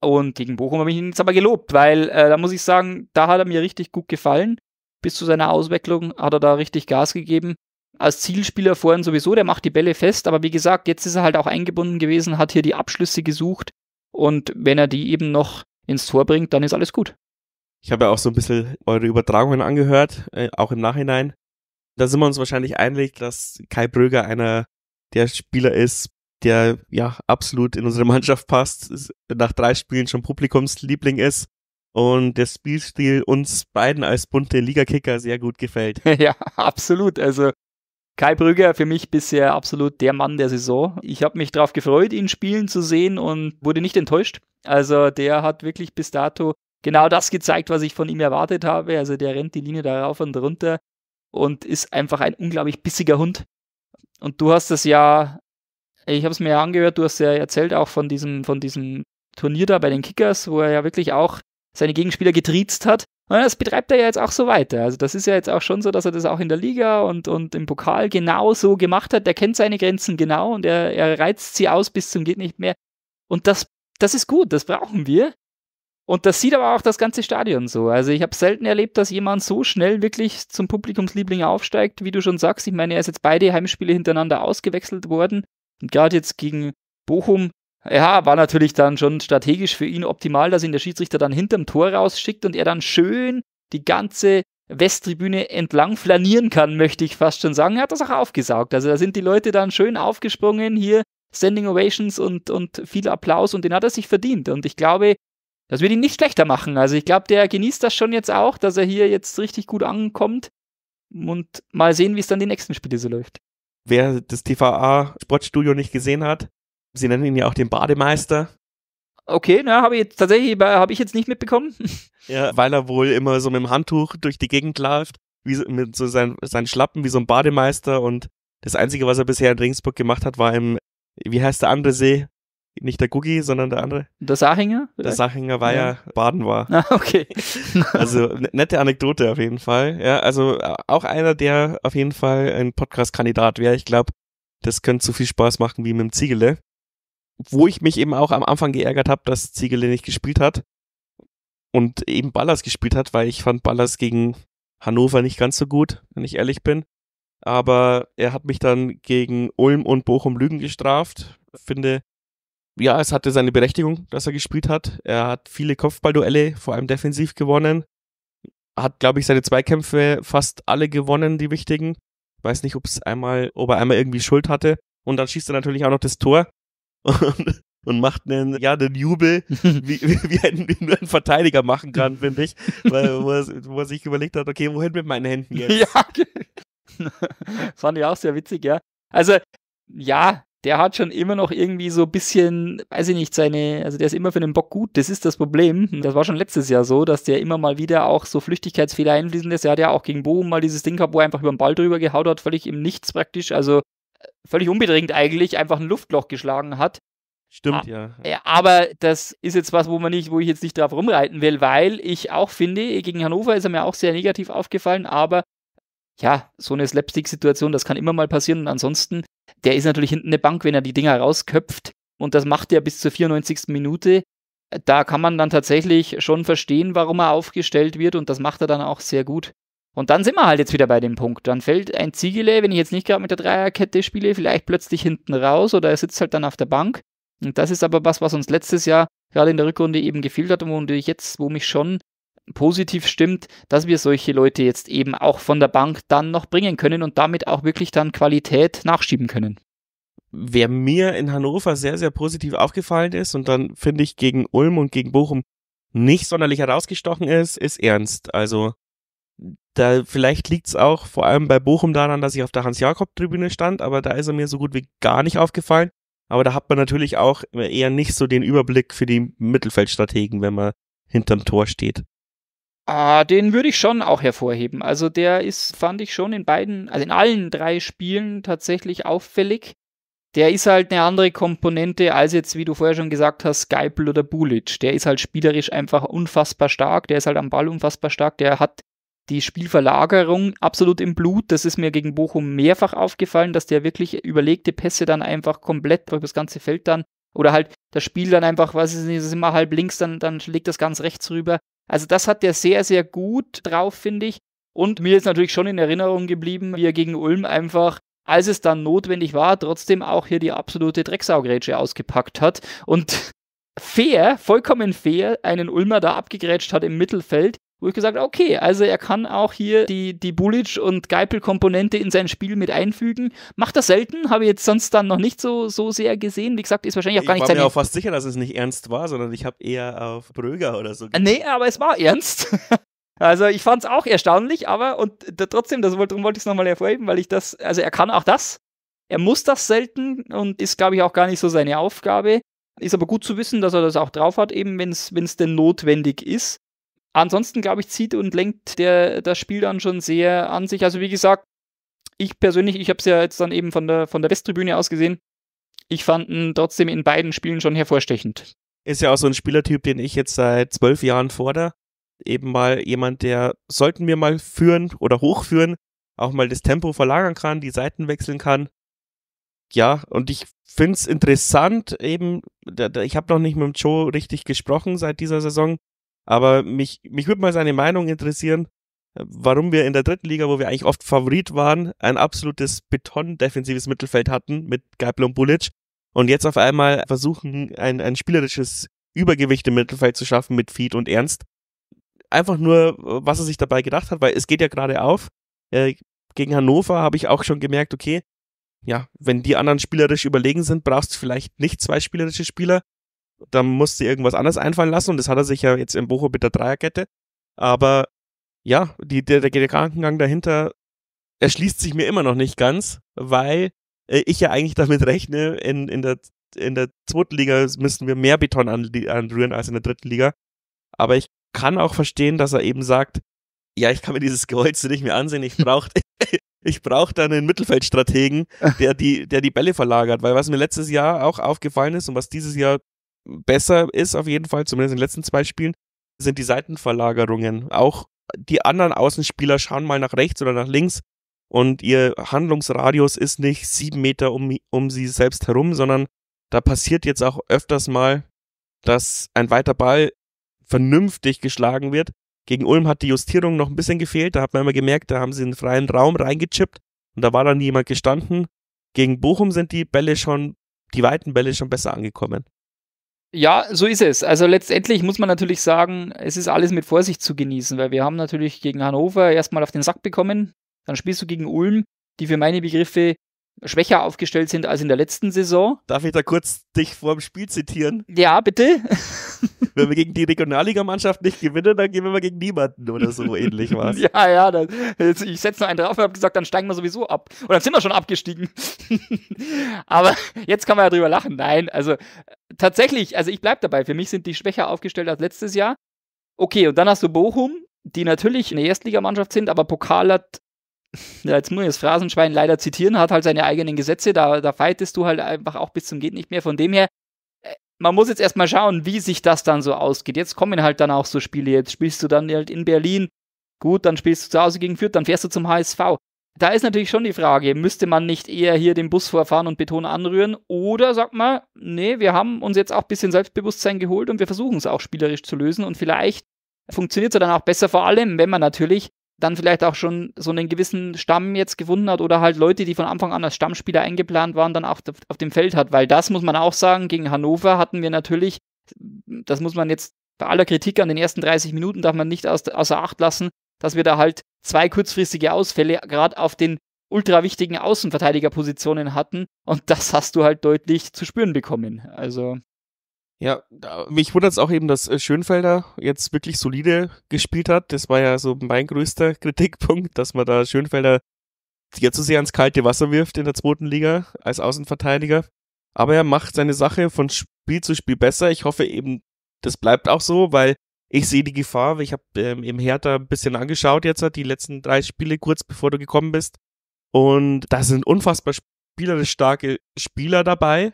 Und gegen Bochum habe ich ihn jetzt aber gelobt, weil äh, da muss ich sagen, da hat er mir richtig gut gefallen. Bis zu seiner Auswechslung hat er da richtig Gas gegeben. Als Zielspieler vorhin sowieso, der macht die Bälle fest, aber wie gesagt, jetzt ist er halt auch eingebunden gewesen, hat hier die Abschlüsse gesucht und wenn er die eben noch ins Tor bringt, dann ist alles gut. Ich habe ja auch so ein bisschen eure Übertragungen angehört, äh, auch im Nachhinein. Da sind wir uns wahrscheinlich einig, dass Kai Bröger einer der Spieler ist, der ja absolut in unsere Mannschaft passt, nach drei Spielen schon Publikumsliebling ist und der Spielstil uns beiden als bunte Ligakicker sehr gut gefällt. [LAUGHS] Ja, absolut. Also Kai Brügger für mich bisher absolut der Mann der Saison. Ich habe mich darauf gefreut, ihn spielen zu sehen und wurde nicht enttäuscht. Also der hat wirklich bis dato genau das gezeigt, was ich von ihm erwartet habe. Also der rennt die Linie da rauf und runter und ist einfach ein unglaublich bissiger Hund. Und du hast das ja ich habe es mir ja angehört, du hast ja erzählt auch von diesem, von diesem Turnier da bei den Kickers, wo er ja wirklich auch seine Gegenspieler getriezt hat. Und das betreibt er ja jetzt auch so weiter. Also das ist ja jetzt auch schon so, dass er das auch in der Liga und, und im Pokal genau so gemacht hat. Der kennt seine Grenzen genau und er, er reizt sie aus bis zum geht nicht mehr. Und das, das ist gut, das brauchen wir. Und das sieht aber auch das ganze Stadion so. Also ich habe selten erlebt, dass jemand so schnell wirklich zum Publikumsliebling aufsteigt, wie du schon sagst. Ich meine, er ist jetzt beide Heimspiele hintereinander ausgewechselt worden. Und gerade jetzt gegen Bochum, ja, war natürlich dann schon strategisch für ihn optimal, dass ihn der Schiedsrichter dann hinterm Tor rausschickt und er dann schön die ganze Westtribüne entlang flanieren kann, möchte ich fast schon sagen. Er hat das auch aufgesaugt. Also da sind die Leute dann schön aufgesprungen, hier Sending Ovations und, und viel Applaus und den hat er sich verdient. Und ich glaube, das wird ihn nicht schlechter machen. Also ich glaube, der genießt das schon jetzt auch, dass er hier jetzt richtig gut ankommt. Und mal sehen, wie es dann die nächsten Spiele so läuft. Wer das TVA-Sportstudio nicht gesehen hat, sie nennen ihn ja auch den Bademeister. Okay, na, habe ich jetzt tatsächlich, habe ich jetzt nicht mitbekommen. [LAUGHS] Ja, weil er wohl immer so mit dem Handtuch durch die Gegend läuft, wie so, mit so seinen, seinen Schlappen wie so ein Bademeister und das Einzige, was er bisher in Ringsburg gemacht hat, war im, wie heißt der andere See? Nicht der Gugi, sondern der andere. Der Sachinger? Der Sachinger war ja, ja Baden war. Ah, okay. [LAUGHS] also nette Anekdote auf jeden Fall. Ja, also auch einer, der auf jeden Fall ein Podcast-Kandidat wäre. Ich glaube, das könnte so viel Spaß machen wie mit dem Ziegele. Wo ich mich eben auch am Anfang geärgert habe, dass Ziegele nicht gespielt hat und eben Ballas gespielt hat, weil ich fand Ballas gegen Hannover nicht ganz so gut, wenn ich ehrlich bin. Aber er hat mich dann gegen Ulm und Bochum Lügen gestraft. Finde, ja, es hatte seine Berechtigung, dass er gespielt hat. Er hat viele Kopfballduelle, vor allem defensiv gewonnen. Hat, glaube ich, seine Zweikämpfe fast alle gewonnen, die wichtigen. Weiß nicht, ob es einmal, ob er einmal irgendwie Schuld hatte. Und dann schießt er natürlich auch noch das Tor [LAUGHS] und, und macht einen, ja, den Jubel, [LAUGHS] wie, wie, ein, wie ein Verteidiger machen kann, finde ich. Weil, [LAUGHS] wo, er, wo er sich überlegt hat, okay, wohin mit meinen Händen jetzt? Ja, fand ich auch sehr witzig, ja. Also, ja, der hat schon immer noch irgendwie so ein bisschen, weiß ich nicht, seine, also der ist immer für den Bock gut, das ist das Problem. Das war schon letztes Jahr so, dass der immer mal wieder auch so Flüchtigkeitsfehler einfließen lässt. Er hat ja auch gegen Bochum mal dieses Ding gehabt, wo er einfach über den Ball drüber gehaut hat, völlig im Nichts praktisch, also äh, völlig unbedingt eigentlich, einfach ein Luftloch geschlagen hat. Stimmt, ah, ja. Äh, aber das ist jetzt was, wo man nicht, wo ich jetzt nicht drauf rumreiten will, weil ich auch finde, gegen Hannover ist er mir auch sehr negativ aufgefallen, aber ja, so eine Slapstick-Situation, das kann immer mal passieren. Und ansonsten der ist natürlich hinten eine Bank, wenn er die Dinger rausköpft. Und das macht er bis zur 94. Minute. Da kann man dann tatsächlich schon verstehen, warum er aufgestellt wird. Und das macht er dann auch sehr gut. Und dann sind wir halt jetzt wieder bei dem Punkt. Dann fällt ein Ziegele, wenn ich jetzt nicht gerade mit der Dreierkette spiele, vielleicht plötzlich hinten raus oder er sitzt halt dann auf der Bank. Und das ist aber was, was uns letztes Jahr gerade in der Rückrunde eben gefehlt hat und wo ich jetzt, wo mich schon positiv stimmt, dass wir solche Leute jetzt eben auch von der Bank dann noch bringen können und damit auch wirklich dann Qualität nachschieben können. Wer mir in Hannover sehr, sehr positiv aufgefallen ist und dann finde ich gegen Ulm und gegen Bochum nicht sonderlich herausgestochen ist, ist Ernst. Also da vielleicht liegt es auch vor allem bei Bochum daran, dass ich auf der Hans-Jakob-Tribüne stand, aber da ist er mir so gut wie gar nicht aufgefallen. Aber da hat man natürlich auch eher nicht so den Überblick für die Mittelfeldstrategen, wenn man hinterm Tor steht. Ah, den würde ich schon auch hervorheben. Also der ist, fand ich schon in beiden, also in allen drei Spielen tatsächlich auffällig. Der ist halt eine andere Komponente als jetzt, wie du vorher schon gesagt hast, Geipel oder Bulic. Der ist halt spielerisch einfach unfassbar stark. Der ist halt am Ball unfassbar stark. Der hat die Spielverlagerung absolut im Blut. Das ist mir gegen Bochum mehrfach aufgefallen, dass der wirklich überlegte Pässe dann einfach komplett durch das ganze Feld dann oder halt das Spiel dann einfach, weiß ich nicht, es ist immer halb links, dann, dann legt das ganz rechts rüber. Also das hat der sehr, sehr gut drauf, finde ich. Und mir ist natürlich schon in Erinnerung geblieben, wie er gegen Ulm einfach, als es dann notwendig war, trotzdem auch hier die absolute Drecksaugrätsche ausgepackt hat und [LAUGHS] fair, vollkommen fair, einen Ulmer da abgegrätscht hat im Mittelfeld, wo ich gesagt habe, okay, also er kann auch hier die, die Bulic- und Geipel-Komponente in sein Spiel mit einfügen. Macht das selten, habe ich jetzt sonst dann noch nicht so, so sehr gesehen. Wie gesagt, ist wahrscheinlich auch gar ich nicht sein... Ich war mir auch fast sicher, dass es nicht ernst war, sondern ich habe eher auf Bröger oder so... Gesehen. Äh, nee, aber es war ernst. [LAUGHS] Also ich fand es auch erstaunlich, aber und trotzdem, das, darum wollte ich es nochmal hervorheben, weil ich das, also er kann auch das, er muss das selten und ist, glaube ich, auch gar nicht so seine Aufgabe. Ist aber gut zu wissen, dass er das auch drauf hat, eben wenn es denn notwendig ist. Ansonsten, glaube ich, zieht und lenkt der, das Spiel dann schon sehr an sich. Also wie gesagt, ich persönlich, ich habe es ja jetzt dann eben von der, von der Westtribüne aus gesehen, ich fand ihn trotzdem in beiden Spielen schon hervorstechend. Ist ja auch so ein Spielertyp, den ich jetzt seit zwölf Jahren fordere. Eben mal jemand, der, sollten wir mal führen oder hochführen, auch mal das Tempo verlagern kann, die Seiten wechseln kann. Ja, und ich finde es interessant, eben, ich habe noch nicht mit dem Joe richtig gesprochen seit dieser Saison, aber mich, mich würde mal seine Meinung interessieren, äh, warum wir in der dritten Liga, wo wir eigentlich oft Favorit waren, ein absolutes betondefensives Mittelfeld hatten mit Geipel und Bulic und jetzt auf einmal versuchen, ein, ein spielerisches Übergewicht im Mittelfeld zu schaffen mit Feed und Ernst. Einfach nur, was er sich dabei gedacht hat, weil es geht ja gerade auf. Äh, gegen Hannover habe ich auch schon gemerkt, okay, ja, wenn die anderen spielerisch überlegen sind, brauchst du vielleicht nicht zwei spielerische Spieler, da musste irgendwas anderes einfallen lassen und das hat er sich ja jetzt im Bochum mit der Dreierkette. Aber ja, die, der, der Gedankengang dahinter erschließt sich mir immer noch nicht ganz, weil äh, ich ja eigentlich damit rechne, in, in, der, in der zweiten Liga müssten wir mehr Beton an, anrühren als in der dritten Liga. Aber ich kann auch verstehen, dass er eben sagt, ja, ich kann mir dieses Geholze nicht mehr ansehen, ich brauche [LAUGHS] ich brauche da einen Mittelfeldstrategen, [LAUGHS] der die, der die Bälle verlagert. Weil was mir letztes Jahr auch aufgefallen ist und was dieses Jahr besser ist, auf jeden Fall, zumindest in den letzten zwei Spielen, sind die Seitenverlagerungen. Auch die anderen Außenspieler schauen mal nach rechts oder nach links und ihr Handlungsradius ist nicht sieben Meter um, um sie selbst herum, sondern da passiert jetzt auch öfters mal, dass ein weiter Ball vernünftig geschlagen wird. Gegen Ulm hat die Justierung noch ein bisschen gefehlt, da hat man immer gemerkt, da haben sie einen freien Raum reingechippt und da war dann jemand gestanden. Gegen Bochum sind die Bälle schon, die weiten Bälle schon besser angekommen. Ja, so ist es. Also letztendlich muss man natürlich sagen, es ist alles mit Vorsicht zu genießen, weil wir haben natürlich gegen Hannover erstmal auf den Sack bekommen. Dann spielst du gegen Ulm, die für meine Begriffe schwächer aufgestellt sind als in der letzten Saison. Darf ich da kurz dich vor dem Spiel zitieren? Ja, bitte. [LAUGHS] Wenn wir gegen die Regionalligamannschaft nicht gewinnen, dann gewinnen wir gegen niemanden oder so ähnlich was. [LAUGHS] Ja, ja, dann, ich setze noch einen drauf und habe gesagt, dann steigen wir sowieso ab. Und dann sind wir schon abgestiegen. [LAUGHS] Aber jetzt kann man ja drüber lachen. Nein, also tatsächlich, also ich bleibe dabei. Für mich sind die schwächer aufgestellt als letztes Jahr. Okay, und dann hast du Bochum, die natürlich eine Erstligamannschaft sind, aber Pokal hat ja, jetzt muss ich das Phrasenschwein leider zitieren, hat halt seine eigenen Gesetze, da, da fightest du halt einfach auch bis zum Geht nicht mehr. Von dem her, äh, man muss jetzt erstmal schauen, wie sich das dann so ausgeht. Jetzt kommen halt dann auch so Spiele. Jetzt spielst du dann halt in Berlin, gut, dann spielst du zu Hause gegen Fürth, dann fährst du zum HSV. Da ist natürlich schon die Frage, müsste man nicht eher hier den Bus vorfahren und Beton anrühren? Oder sagt man, nee, wir haben uns jetzt auch ein bisschen Selbstbewusstsein geholt und wir versuchen es auch spielerisch zu lösen und vielleicht funktioniert es dann auch besser, vor allem, wenn man natürlich dann vielleicht auch schon so einen gewissen Stamm jetzt gewonnen hat oder halt Leute, die von Anfang an als Stammspieler eingeplant waren, dann auch auf dem Feld hat. Weil das muss man auch sagen, gegen Hannover hatten wir natürlich, das muss man jetzt bei aller Kritik an den ersten 30 Minuten darf man nicht aus, außer Acht lassen, dass wir da halt zwei kurzfristige Ausfälle gerade auf den ultra wichtigen Außenverteidigerpositionen hatten und das hast du halt deutlich zu spüren bekommen. Also ja, mich wundert es auch eben, dass äh, Schönfelder jetzt wirklich solide gespielt hat. Das war ja so mein größter [LAUGHS] Kritikpunkt, dass man da Schönfelder jetzt zu sehr ans kalte Wasser wirft in der zweiten Liga als Außenverteidiger. Aber er macht seine Sache von Spiel zu Spiel besser. Ich hoffe eben, das bleibt auch so, weil ich sehe die Gefahr. Ich habe ähm, im Hertha ein bisschen angeschaut jetzt, halt die letzten drei Spiele kurz bevor du gekommen bist. Und da sind unfassbar spielerisch starke Spieler dabei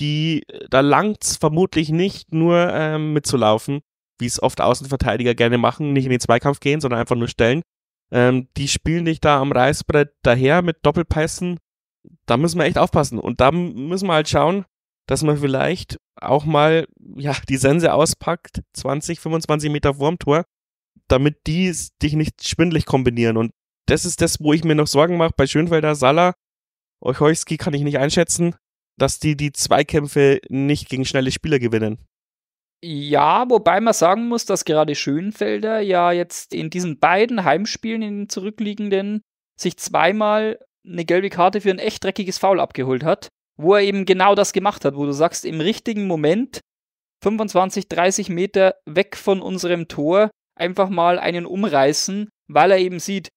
die, äh, da langt's vermutlich nicht nur ähm, mitzulaufen, wie es oft Außenverteidiger gerne machen, nicht in den Zweikampf gehen, sondern einfach nur stellen. Ähm, die spielen dich da am Reißbrett daher mit Doppelpässen. Da müssen wir echt aufpassen. Und da müssen wir halt schauen, dass man vielleicht auch mal ja, die Sense auspackt, 20, 25 Meter Wurmtor, damit die dich nicht schwindlig kombinieren. Und das ist das, wo ich mir noch Sorgen mache bei Schönfelder, Salah. Euchowski kann ich nicht einschätzen dass die die Zweikämpfe nicht gegen schnelle Spieler gewinnen. Ja, wobei man sagen muss, dass gerade Schönfelder ja jetzt in diesen beiden Heimspielen, in den zurückliegenden, sich zweimal eine gelbe Karte für ein echt dreckiges Foul abgeholt hat, wo er eben genau das gemacht hat, wo du sagst, im richtigen Moment, 25, 30 Meter weg von unserem Tor, einfach mal einen umreißen, weil er eben sieht,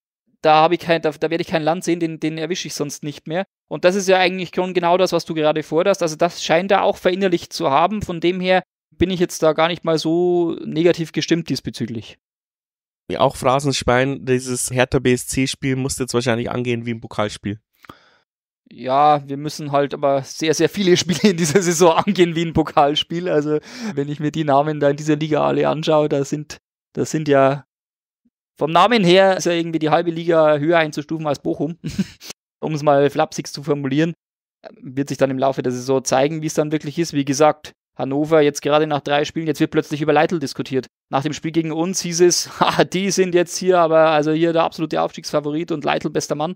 da habe ich kein, da, da werde ich kein Land sehen, den, den erwische ich sonst nicht mehr. Und das ist ja eigentlich genau das, was du gerade forderst. Also das scheint er auch verinnerlicht zu haben. Von dem her bin ich jetzt da gar nicht mal so negativ gestimmt diesbezüglich. Ja, auch Phrasenschwein, dieses Hertha BSC-Spiel muss jetzt wahrscheinlich angehen wie ein Pokalspiel. Ja, wir müssen halt aber sehr, sehr viele [LAUGHS] Spiele in dieser Saison angehen wie ein Pokalspiel. Also, wenn ich mir die Namen da in dieser Liga alle anschaue, da sind, da sind ja vom Namen her ist er irgendwie die halbe Liga höher einzustufen als Bochum, [LAUGHS] um es mal flapsig zu formulieren. Wird sich dann im Laufe der Saison zeigen, wie es dann wirklich ist. Wie gesagt, Hannover jetzt gerade nach drei Spielen, jetzt wird plötzlich über Leitl diskutiert. Nach dem Spiel gegen uns hieß es, [LAUGHS] die sind jetzt hier, aber also hier der absolute Aufstiegsfavorit und Leitl bester Mann.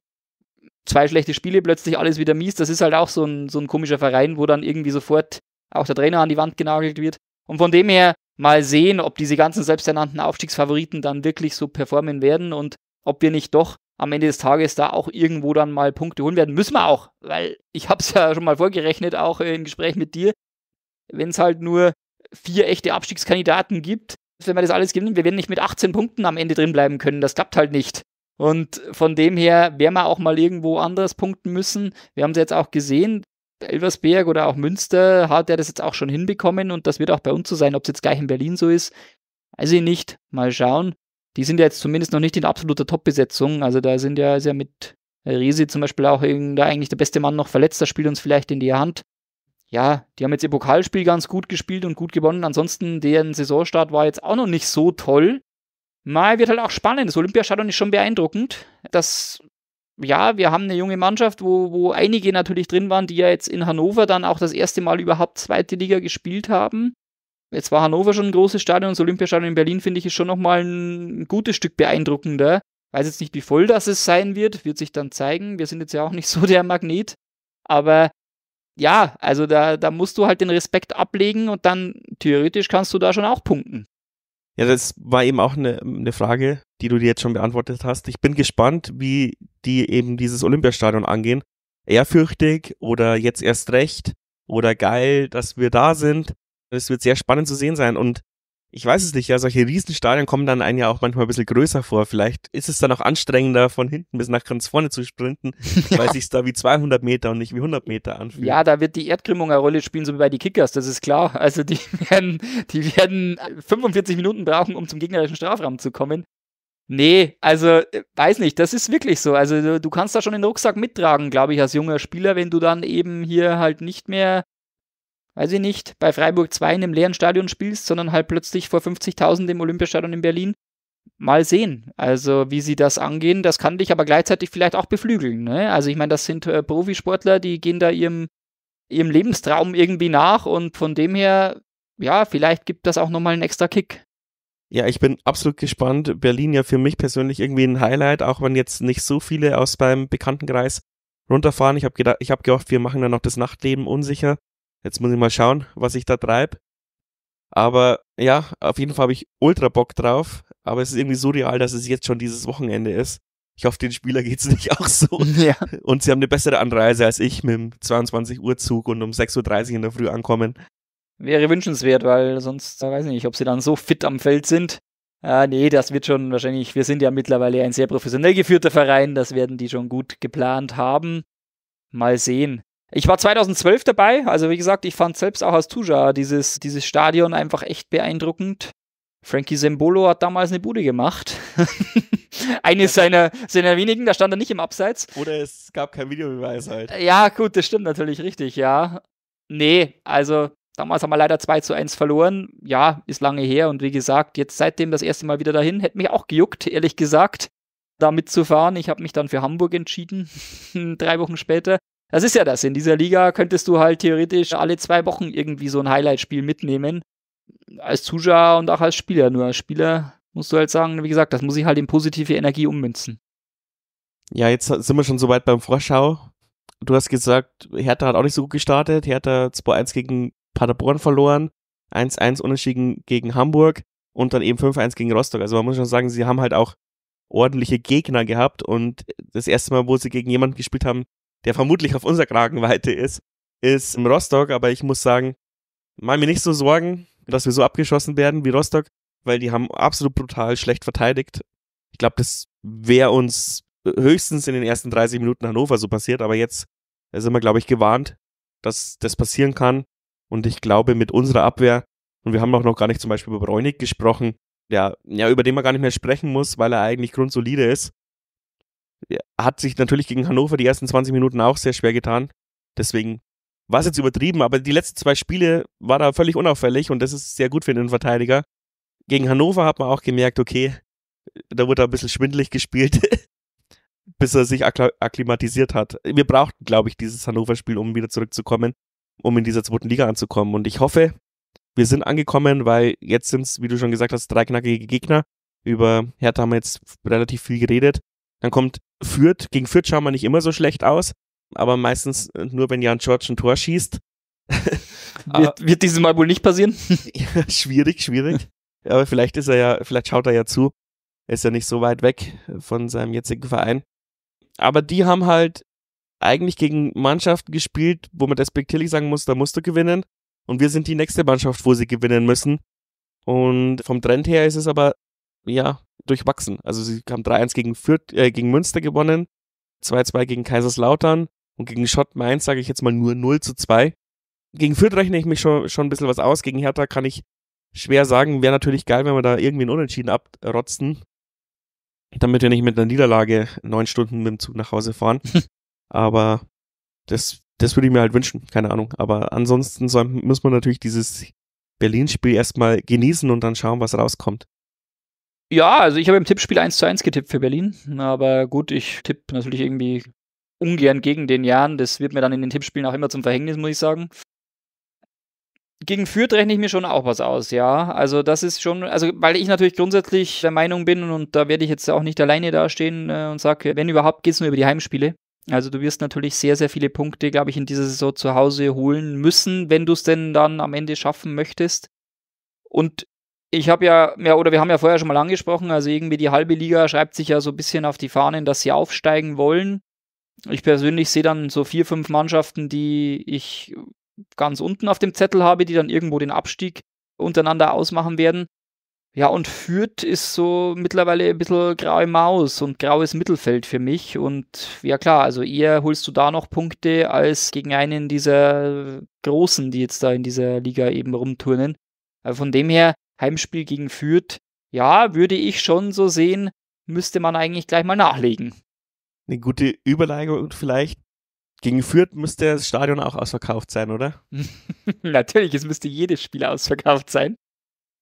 Zwei schlechte Spiele, plötzlich alles wieder mies. Das ist halt auch so ein, so ein komischer Verein, wo dann irgendwie sofort auch der Trainer an die Wand genagelt wird. Und von dem her mal sehen, ob diese ganzen selbsternannten Aufstiegsfavoriten dann wirklich so performen werden und ob wir nicht doch am Ende des Tages da auch irgendwo dann mal Punkte holen werden. Müssen wir auch, weil ich habe es ja schon mal vorgerechnet, auch im Gespräch mit dir, wenn es halt nur vier echte Abstiegskandidaten gibt, wenn wir das alles gewinnen, wir werden nicht mit 18 Punkten am Ende drin bleiben können. Das klappt halt nicht. Und von dem her werden wir auch mal irgendwo anders punkten müssen. Wir haben es jetzt auch gesehen, Elversberg oder auch Münster hat er das jetzt auch schon hinbekommen und das wird auch bei uns so sein, ob es jetzt gleich in Berlin so ist. Also nicht, mal schauen. Die sind ja jetzt zumindest noch nicht in absoluter Top-Besetzung. Also da sind ja, ist ja mit Resi zum Beispiel auch da eigentlich der beste Mann noch verletzt. Das spielt uns vielleicht in die Hand. Ja, die haben jetzt ihr Pokalspiel ganz gut gespielt und gut gewonnen. Ansonsten, deren Saisonstart war jetzt auch noch nicht so toll. Mal wird halt auch spannend. Das Olympiastadion ist schon beeindruckend. Das ja, wir haben eine junge Mannschaft, wo, wo einige natürlich drin waren, die ja jetzt in Hannover dann auch das erste Mal überhaupt zweite Liga gespielt haben. Jetzt war Hannover schon ein großes Stadion, das Olympiastadion in Berlin finde ich ist schon nochmal ein gutes Stück beeindruckender. Weiß jetzt nicht, wie voll das es sein wird, wird sich dann zeigen. Wir sind jetzt ja auch nicht [LAUGHS] so der Magnet. Aber ja, also da, da musst du halt den Respekt ablegen und dann theoretisch kannst du da schon auch punkten. Ja, das war eben auch eine, eine Frage, die du dir jetzt schon beantwortet hast. Ich bin gespannt, wie die eben dieses Olympiastadion angehen. Ehrfürchtig oder jetzt erst recht oder geil, dass wir da sind. Es wird sehr spannend zu sehen sein. Und ich weiß es nicht, ja, solche Riesenstadien kommen dann einen ja auch manchmal ein bisschen größer vor. Vielleicht ist es dann auch anstrengender, von hinten bis nach ganz vorne zu sprinten, [LAUGHS] ja. weil sich da wie 200 Meter und nicht wie 100 Meter anfühlt. Ja, da wird die Erdkrümmung eine Rolle spielen, so wie bei die Kickers, das ist klar. Also die [LAUGHS] werden, die werden 45 Minuten brauchen, um zum gegnerischen Strafraum zu kommen. Nee, also äh, weiß nicht, das ist wirklich so. Also du kannst da schon den Rucksack mittragen, glaube ich, als junger Spieler, wenn du dann eben hier halt nicht mehr weiß ich nicht, bei Freiburg 2 in einem leeren Stadion spielst, sondern halt plötzlich vor 50.000 im Olympiastadion in Berlin. Mal sehen, also wie sie das angehen. Das kann dich aber gleichzeitig vielleicht auch beflügeln. Ne? Also ich meine, das sind äh, Profisportler, die gehen da ihrem, ihrem Lebenstraum irgendwie nach und von dem her, ja, vielleicht gibt das auch nochmal einen extra Kick. Ja, ich bin absolut gespannt. Berlin ja für mich persönlich irgendwie ein Highlight, auch wenn jetzt nicht so viele aus meinem Bekanntenkreis runterfahren. Ich habe hab gehofft, wir machen dann noch das Nachtleben unsicher. Jetzt muss ich mal schauen, was ich da treibe. Aber ja, auf jeden Fall habe ich ultra Bock drauf. Aber es ist irgendwie surreal, dass es jetzt schon dieses Wochenende ist. Ich hoffe, den Spieler [LAUGHS] geht es nicht auch so. [LAUGHS] Ja. Und sie haben eine bessere Anreise als ich mit dem 22 Uhr Zug und um 6.30 Uhr in der Früh ankommen. Wäre wünschenswert, weil sonst da äh, weiß ich nicht, ob sie dann so fit am Feld sind. Ah, nee, das wird schon wahrscheinlich, wir sind ja mittlerweile ein sehr professionell geführter Verein, das werden die schon gut geplant haben. Mal sehen. Ich war 2012 dabei, also wie gesagt, ich fand selbst auch aus Tuja dieses, dieses Stadion einfach echt beeindruckend. Frankie Zembolo hat damals eine Bude gemacht. [LAUGHS] Eines seiner, seiner wenigen, da stand er nicht im Abseits. Oder es gab kein Videobeweis halt. Ja, gut, das stimmt natürlich richtig, ja. Nee, also damals haben wir leider 2 zu 1 verloren. Ja, ist lange her und wie gesagt, jetzt seitdem das erste Mal wieder dahin, hätte mich auch gejuckt, ehrlich gesagt, da mitzufahren. Ich habe mich dann für Hamburg entschieden, [LAUGHS] drei Wochen später. Das ist ja das. In dieser Liga könntest du halt theoretisch alle zwei Wochen irgendwie so ein Highlight-Spiel mitnehmen. Als Zuschauer und auch als Spieler. Nur als Spieler musst du halt sagen, wie gesagt, das muss ich halt in positive Energie ummünzen. Ja, jetzt sind wir schon so weit beim Vorschau. Du hast gesagt, Hertha hat auch nicht so gut gestartet. Hertha 2-1 gegen Paderborn verloren, 1-1 unentschieden gegen Hamburg und dann eben 5-1 gegen Rostock. Also man muss schon sagen, sie haben halt auch ordentliche Gegner gehabt und das erste Mal, wo sie gegen jemanden gespielt haben, der vermutlich auf unserer Kragenweite ist, ist im Rostock. Aber ich muss sagen, mach mir nicht so Sorgen, dass wir so abgeschossen werden wie Rostock, weil die haben absolut brutal schlecht verteidigt. Ich glaube, das wäre uns höchstens in den ersten 30 Minuten Hannover so passiert, aber jetzt sind wir, glaube ich, gewarnt, dass das passieren kann. Und ich glaube, mit unserer Abwehr, und wir haben auch noch gar nicht zum Beispiel über Bräunig gesprochen, der, ja, über den man gar nicht mehr sprechen muss, weil er eigentlich grundsolide ist, hat sich natürlich gegen Hannover die ersten 20 Minuten auch sehr schwer getan. Deswegen war es jetzt übertrieben, aber die letzten zwei Spiele war da völlig unauffällig und das ist sehr gut für den Verteidiger. Gegen Hannover hat man auch gemerkt, okay, da wurde er ein bisschen schwindelig gespielt, [LAUGHS] bis er sich akklimatisiert hat. Wir brauchten, glaube ich, dieses Hannover-Spiel, um wieder zurückzukommen, um in dieser zweiten Liga anzukommen. Und ich hoffe, wir sind angekommen, weil jetzt sind es, wie du schon gesagt hast, drei knackige Gegner. Über Hertha haben wir jetzt relativ viel geredet. Dann kommt Fürth. Gegen Fürth schauen wir nicht immer so schlecht aus, aber meistens äh, nur, wenn Jan George ein Tor schießt. [LAUGHS] wird, wird dieses Mal wohl nicht passieren? [LAUGHS] schwierig, schwierig. Aber vielleicht ist er ja, vielleicht schaut er ja zu. Er ist ja nicht so weit weg von seinem jetzigen Verein. Aber die haben halt eigentlich gegen Mannschaften gespielt, wo man despektierlich sagen muss, da musst du gewinnen. Und wir sind die nächste Mannschaft, wo sie gewinnen müssen. Und vom Trend her ist es aber ja, durchwachsen. Also sie haben 3-1 gegen, äh, gegen Münster gewonnen, 2-2 gegen Kaiserslautern und gegen Schott Mainz sage ich jetzt mal nur 0 2. Gegen Fürth rechne ich mich schon, schon ein bisschen was aus. Gegen Hertha kann ich schwer sagen. Wäre natürlich geil, wenn wir da irgendwie einen Unentschieden abrotzen, damit wir nicht mit einer Niederlage neun Stunden mit dem Zug nach Hause fahren. [LAUGHS] Aber das, das würde ich mir halt wünschen. Keine Ahnung. Aber ansonsten soll, muss man natürlich dieses Berlin-Spiel erstmal genießen und dann schauen, was rauskommt. Ja, also ich habe im Tippspiel 1 zu 1 getippt für Berlin. Aber gut, ich tippe natürlich irgendwie ungern gegen den Jahren. Das wird mir dann in den Tippspielen auch immer zum Verhängnis, muss ich sagen. Gegen Fürth rechne ich mir schon auch was aus, ja. Also das ist schon, also weil ich natürlich grundsätzlich der Meinung bin und da werde ich jetzt auch nicht alleine dastehen äh, und sage, wenn überhaupt, geht es nur über die Heimspiele. Also du wirst natürlich sehr, sehr viele Punkte, glaube ich, in dieser Saison zu Hause holen müssen, wenn du es denn dann am Ende schaffen möchtest. Und ich habe ja, ja, oder wir haben ja vorher schon mal angesprochen, also irgendwie die halbe Liga schreibt sich ja so ein bisschen auf die Fahnen, dass sie aufsteigen wollen. Ich persönlich sehe dann so vier, fünf Mannschaften, die ich ganz unten auf dem Zettel habe, die dann irgendwo den Abstieg untereinander ausmachen werden. Ja, und Fürth ist so mittlerweile ein bisschen graue Maus und graues Mittelfeld für mich. Und ja klar, also eher holst du da noch Punkte als gegen einen dieser Großen, die jetzt da in dieser Liga eben rumturnen. Äh, von dem her, Heimspiel gegen Fürth, ja, würde ich schon so sehen, müsste man eigentlich gleich mal nachlegen. Eine gute Überleitung vielleicht. Gegen Fürth müsste das Stadion auch ausverkauft sein, oder? [LAUGHS] Natürlich, es müsste jedes Spiel ausverkauft sein.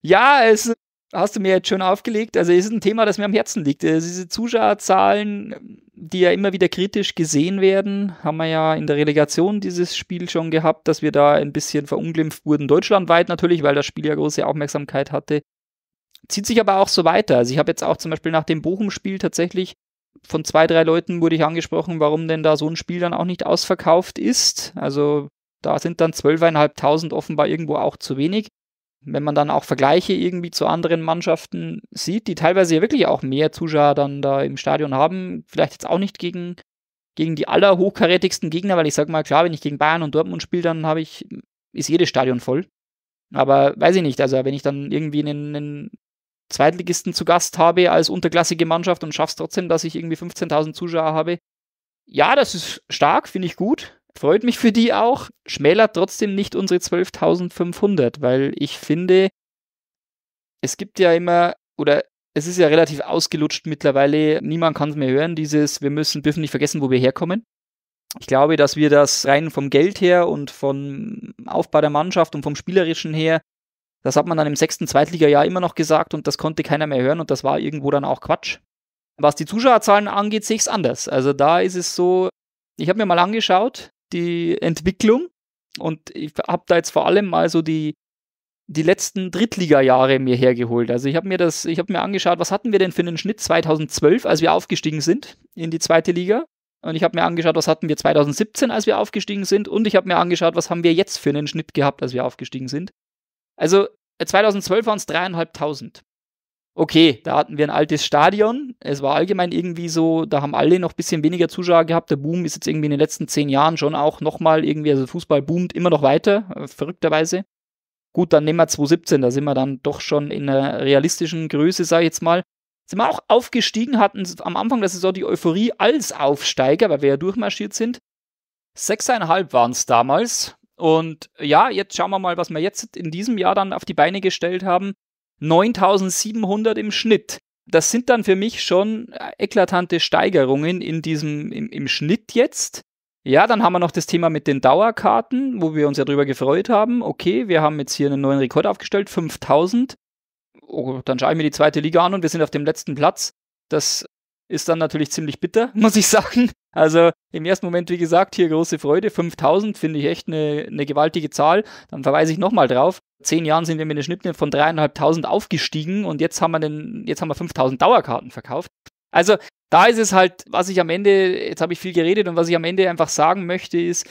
Ja, es hast du mir jetzt schon aufgelegt. Also es ist ein Thema, das mir am Herzen liegt. Diese Zuschauerzahlen die ja immer wieder kritisch gesehen werden, haben wir ja in der Relegation dieses Spiel schon gehabt, dass wir da ein bisschen verunglimpft wurden, deutschlandweit natürlich, weil das Spiel ja große Aufmerksamkeit hatte. Zieht sich aber auch so weiter. Also ich habe jetzt auch zum Beispiel nach dem Bochum-Spiel tatsächlich von zwei, drei Leuten wurde ich angesprochen, warum denn da so ein Spiel dann auch nicht ausverkauft ist. Also da sind dann 12.500 offenbar irgendwo auch zu wenig wenn man dann auch Vergleiche irgendwie zu anderen Mannschaften sieht, die teilweise ja wirklich auch mehr Zuschauer dann da im Stadion haben, vielleicht jetzt auch nicht gegen, gegen die allerhochkarätigsten Gegner, weil ich sag mal, klar, wenn ich gegen Bayern und Dortmund spiele, dann habe ich, ist jedes Stadion voll. Aber weiß ich nicht, also wenn ich dann irgendwie einen, einen Zweitligisten zu Gast habe als unterklassige Mannschaft und schaff's trotzdem, dass ich irgendwie 15.000 Zuschauer habe, ja, das ist stark, finde ich gut. Freut mich für die auch, schmälert trotzdem nicht unsere 12.500, weil ich finde, es gibt ja immer, oder es ist ja relativ ausgelutscht mittlerweile, niemand kann es mehr hören, dieses, wir müssen, dürfen nicht vergessen, wo wir herkommen. Ich glaube, dass wir das rein vom Geld her und vom Aufbau der Mannschaft und vom Spielerischen her, das hat man dann im sechsten Zweitliga-Jahr immer noch gesagt und das konnte keiner mehr hören und das war irgendwo dann auch Quatsch. Was die Zuschauerzahlen angeht, sehe ich es anders. Also da ist es so, ich habe mir mal angeschaut, die Entwicklung. Und ich habe da jetzt vor allem mal so die, die letzten Drittliga-Jahre mir hergeholt. Also ich habe mir das, ich habe mir angeschaut, was hatten wir denn für einen Schnitt 2012, als wir aufgestiegen sind in die zweite Liga? Und ich habe mir angeschaut, was hatten wir 2017, als wir aufgestiegen sind? Und ich habe mir angeschaut, was haben wir jetzt für einen Schnitt gehabt, als wir aufgestiegen sind? Also 2012 waren es dreieinhalbtausend okay, da hatten wir ein altes Stadion. Es war allgemein irgendwie so, da haben alle noch ein bisschen weniger Zuschauer gehabt. Der Boom ist jetzt irgendwie in den letzten zehn Jahren schon auch nochmal irgendwie, also Fußball boomt immer noch weiter, äh, verrückterweise. Gut, dann nehmen wir 2017, da sind wir dann doch schon in einer realistischen Größe, sage ich jetzt mal. Sind wir auch aufgestiegen, hatten am Anfang der Saison die Euphorie als Aufsteiger, weil wir ja durchmarschiert sind. Sechseinhalb waren es damals. Und ja, jetzt schauen wir mal, was wir jetzt in diesem Jahr dann auf die Beine gestellt haben. 9700 im Schnitt. Das sind dann für mich schon äh, eklatante Steigerungen in diesem, im, im Schnitt jetzt. Ja, dann haben wir noch das Thema mit den Dauerkarten, wo wir uns ja drüber gefreut haben. Okay, wir haben jetzt hier einen neuen Rekord aufgestellt, 5000. Oh, dann schaue ich mir die zweite Liga an und wir sind auf dem letzten Platz. Das ist dann natürlich ziemlich bitter, [LAUGHS] muss ich sagen. Also im ersten Moment, wie gesagt, hier große Freude. 5000 finde ich echt eine, eine gewaltige Zahl. Dann verweise ich nochmal drauf. Zehn Jahren sind wir mit einem Schnitt von 3.500 aufgestiegen und jetzt haben wir, den, jetzt haben wir 5000 Dauerkarten verkauft. Also da ist es halt, was ich am Ende, jetzt habe ich viel geredet und was ich am Ende einfach sagen möchte, ist,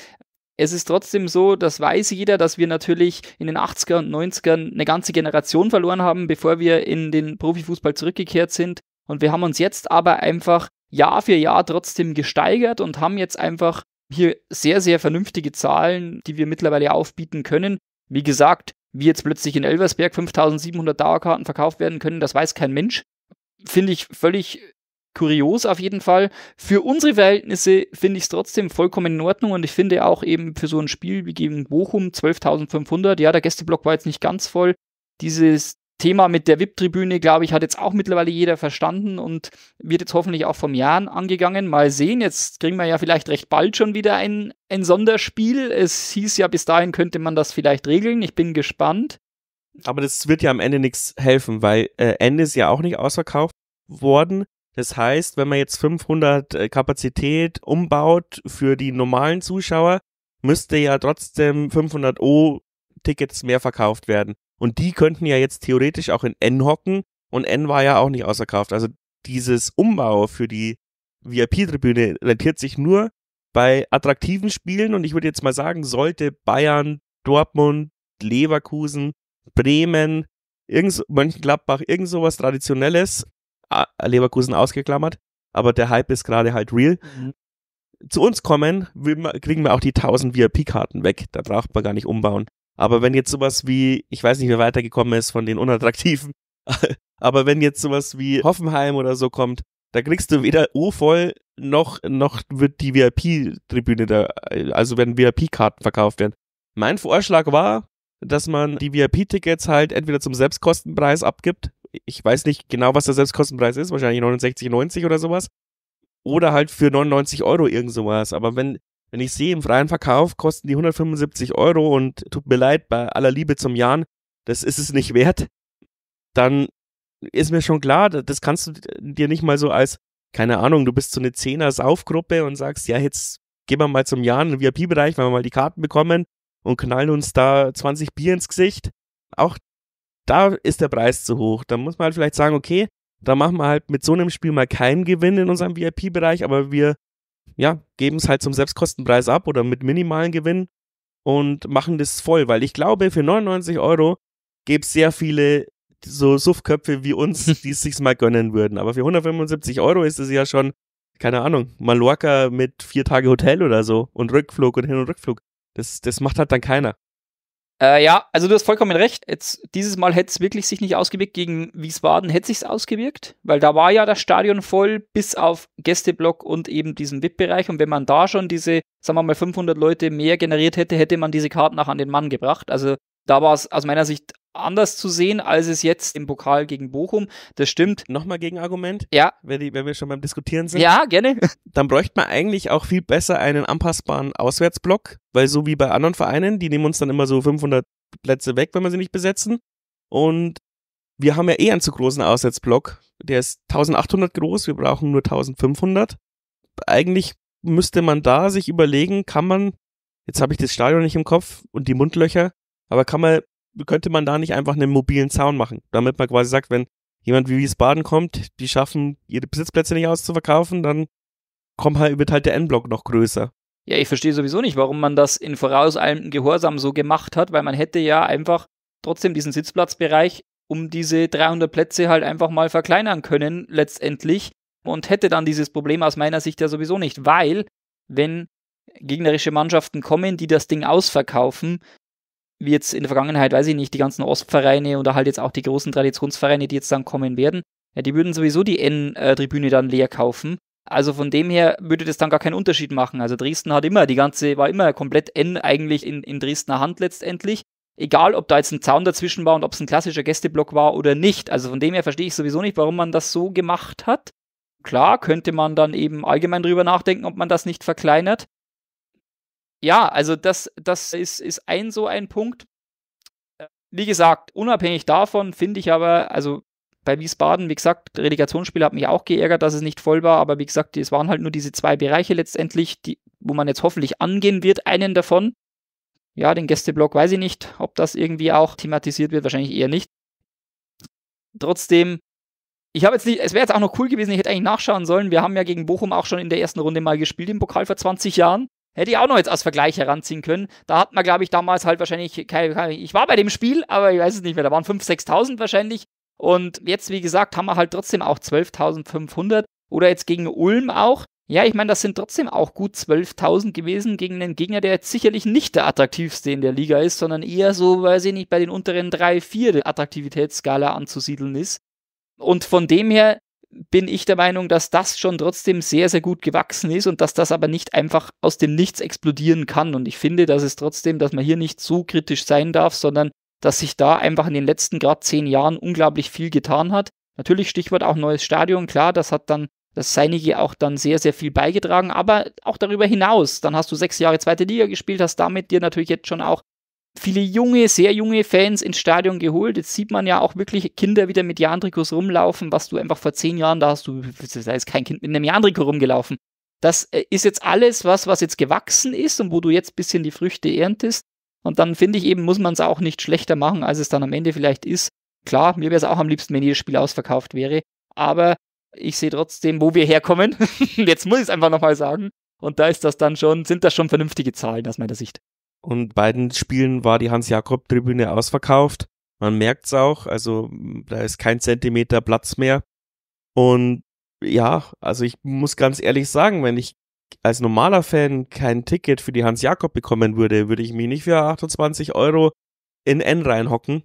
es ist trotzdem so, das weiß jeder, dass wir natürlich in den 80er und 90ern eine ganze Generation verloren haben, bevor wir in den Profifußball zurückgekehrt sind. Und wir haben uns jetzt aber einfach Jahr für Jahr trotzdem gesteigert und haben jetzt einfach hier sehr, sehr vernünftige Zahlen, die wir mittlerweile aufbieten können. Wie gesagt, wie jetzt plötzlich in Elversberg 5700 Dauerkarten verkauft werden können, das weiß kein Mensch. Finde ich völlig kurios auf jeden Fall. Für unsere Verhältnisse finde ich es trotzdem vollkommen in Ordnung und ich finde auch eben für so ein Spiel wie gegen Bochum 12.500, ja, der Gästeblock war jetzt nicht ganz voll. Dieses Thema mit der VIP-Tribüne, glaube ich, hat jetzt auch mittlerweile jeder verstanden und wird jetzt hoffentlich auch vom Jahren angegangen. Mal sehen, jetzt kriegen wir ja vielleicht recht bald schon wieder ein, ein Sonderspiel. Es hieß ja, bis dahin könnte man das vielleicht regeln. Ich bin gespannt. Aber das wird ja am Ende nichts helfen, weil äh, Ende ist ja auch nicht ausverkauft worden. Das heißt, wenn man jetzt 500 äh, Kapazität umbaut für die normalen Zuschauer, müsste ja trotzdem 500 O Tickets mehr verkauft werden. Und die könnten ja jetzt theoretisch auch in N hocken und N war ja auch nicht außer Kraft. Also dieses Umbau für die VIP-Tribüne rentiert sich nur bei attraktiven Spielen und ich würde jetzt mal sagen, sollte Bayern, Dortmund, Leverkusen, Bremen, irgend, Mönchengladbach, irgend sowas Traditionelles, Leverkusen ausgeklammert, aber der Hype ist gerade halt real, mhm. zu uns kommen, kriegen wir auch die 1000 VIP-Karten weg. Da braucht man gar nicht umbauen. Aber wenn jetzt sowas wie, ich weiß nicht, wer weitergekommen ist von den Unattraktiven, [LAUGHS] aber wenn jetzt sowas wie Hoffenheim oder so kommt, da kriegst du weder O voll noch, noch wird die VIP-Tribüne da, also werden VIP-Karten verkauft werden. Mein Vorschlag war, dass man die VIP-Tickets halt entweder zum Selbstkostenpreis abgibt. Ich weiß nicht genau, was der Selbstkostenpreis ist, wahrscheinlich 69,90 oder sowas. Oder halt für 99 Euro irgend sowas. Aber wenn wenn ich sehe, im freien Verkauf kosten die 175 Euro und tut mir leid, bei aller Liebe zum Jan, das ist es nicht wert, dann ist mir schon klar, das kannst du dir nicht mal so als, keine Ahnung, du bist so eine Zehner-Saufgruppe und sagst, ja, jetzt gehen wir mal zum Jan in den VIP-Bereich, wenn wir mal die Karten bekommen und knallen uns da 20 Bier ins Gesicht. Auch da ist der Preis zu hoch. Da muss man halt vielleicht sagen, okay, da machen wir halt mit so einem Spiel mal keinen Gewinn in unserem VIP-Bereich, aber wir ja, geben es halt zum Selbstkostenpreis ab oder mit minimalen Gewinn und machen das voll, weil ich glaube, für 99 Euro gäbe es sehr viele so Suffköpfe wie uns, [LAUGHS] die es sich mal gönnen würden. Aber für 175 Euro ist es ja schon, keine Ahnung, Mallorca mit vier Tage Hotel oder so und Rückflug und Hin- und Rückflug. Das, das macht halt dann keiner. Äh, ja, also du hast vollkommen recht. Jetzt, dieses Mal hätte es wirklich sich nicht ausgewirkt. Gegen Wiesbaden hätte es ausgewirkt, weil da war ja das Stadion voll, bis auf Gästeblock und eben diesen VIP-Bereich. Und wenn man da schon diese, sagen wir mal, 500 Leute mehr generiert hätte, hätte man diese Karten auch an den Mann gebracht. Also da war es aus meiner Sicht anders zu sehen, als es jetzt im Pokal gegen Bochum. Das stimmt. Nochmal Gegenargument. Ja. Wenn, die, wenn wir schon beim Diskutieren sind. Ja, gerne. [LAUGHS] Dann bräuchte man eigentlich auch viel besser einen anpassbaren Auswärtsblock, weil so wie bei anderen Vereinen, die nehmen uns dann immer so 500 Plätze weg, wenn wir sie nicht besetzen. Und wir haben ja eh einen zu großen Auswärtsblock. Der ist 1800 groß, wir brauchen nur 1500. Eigentlich müsste man da sich überlegen, kann man, jetzt habe ich das Stadion nicht im Kopf und die Mundlöcher, aber kann man könnte man da nicht einfach einen mobilen Zaun machen, damit man quasi sagt, wenn jemand wie Wiesbaden kommt, die schaffen ihre Besitzplätze nicht auszuverkaufen, dann kommt halt, wird halt der N-Block noch größer. Ja, ich verstehe sowieso nicht, warum man das in vorauseilendem Gehorsam so gemacht hat, weil man hätte ja einfach trotzdem diesen Sitzplatzbereich um diese 300 Plätze halt einfach mal verkleinern können letztendlich und hätte dann dieses Problem aus meiner Sicht ja sowieso nicht, weil wenn gegnerische Mannschaften kommen, die das Ding ausverkaufen, wie jetzt in der Vergangenheit, weiß ich nicht, die ganzen Ostvereine oder halt jetzt auch die großen Traditionsvereine, die jetzt dann kommen werden, ja, die würden sowieso die N-Tribüne dann leer kaufen. Also von dem her würde das dann gar keinen Unterschied machen. Also Dresden hat immer, die ganze, war immer komplett N eigentlich in, in Dresdner Hand letztendlich. Egal, ob da jetzt ein Zaun dazwischen war und ob es ein klassischer Gästeblock war oder nicht. Also von dem her verstehe ich sowieso nicht, warum man das so gemacht hat. Klar, könnte man dann eben allgemein drüber nachdenken, ob man das nicht verkleinert ja, also das, das ist, ist ein so ein Punkt. Wie gesagt, unabhängig davon finde ich aber, also bei Wiesbaden, wie gesagt, Relegationsspiel hat mich auch geärgert, dass es nicht voll war, aber wie gesagt, es waren halt nur diese zwei Bereiche letztendlich, die, wo man jetzt hoffentlich angehen wird, einen davon. Ja, den Gästeblock weiß ich nicht, ob das irgendwie auch thematisiert wird, wahrscheinlich eher nicht. Trotzdem, ich habe jetzt nicht, es wäre jetzt auch noch cool gewesen, ich hätte eigentlich nachschauen sollen. Wir haben ja gegen Bochum auch schon in der ersten Runde mal gespielt im Pokal vor 20 Jahren. Hätte ich auch noch jetzt als Vergleich heranziehen können. Da hat man, glaube ich, damals halt wahrscheinlich, keine, ich war bei dem Spiel, aber ich weiß es nicht mehr, da waren 5.000, 6.000 wahrscheinlich. Und jetzt, wie gesagt, haben wir halt trotzdem auch 12.500 oder jetzt gegen Ulm auch. Ja, ich meine, das sind trotzdem auch gut 12.000 gewesen gegen einen Gegner, der jetzt sicherlich nicht der attraktivste in der Liga ist, sondern eher so, weiß ich nicht, bei den unteren 3, 4 der Attraktivitätsskala anzusiedeln ist. Und von dem her bin ich der Meinung, dass das schon trotzdem sehr, sehr gut gewachsen ist und dass das aber nicht einfach aus dem Nichts explodieren kann. Und ich finde, dass es trotzdem, dass man hier nicht so kritisch sein darf, sondern dass sich da einfach in den letzten gerade zehn Jahren unglaublich viel getan hat. Natürlich Stichwort auch neues Stadion, klar, das hat dann das Seinige auch dann sehr, sehr viel beigetragen, aber auch darüber hinaus, dann hast du sechs Jahre zweite Liga gespielt, hast damit dir natürlich jetzt schon auch viele junge, sehr junge Fans ins Stadion geholt. Jetzt sieht man ja auch wirklich Kinder wieder mit Jahrentrikots rumlaufen, was du einfach vor zehn Jahren, da hast du, da ist kein Kind mit einem Jahrentrikot rumgelaufen. Das äh, ist jetzt alles was, was jetzt gewachsen ist und wo du jetzt ein bisschen die Früchte erntest. Und dann finde ich eben, muss man es auch nicht schlechter machen, als es dann am Ende vielleicht ist. Klar, mir wäre es auch am liebsten, wenn jedes Spiel ausverkauft wäre. Aber ich sehe trotzdem, wo wir herkommen. [LAUGHS] jetzt muss ich es einfach nochmal sagen. Und da ist das dann schon, sind das schon vernünftige Zahlen aus meiner Sicht. Und beiden Spielen war die Hans-Jakob-Tribüne ausverkauft. Man merkt's auch, also da ist kein Zentimeter Platz mehr. Und ja, also ich muss ganz ehrlich sagen, wenn ich als normaler Fan kein Ticket für die Hans Jakob bekommen würde, würde ich mich nicht für 28 Euro in N reinhocken.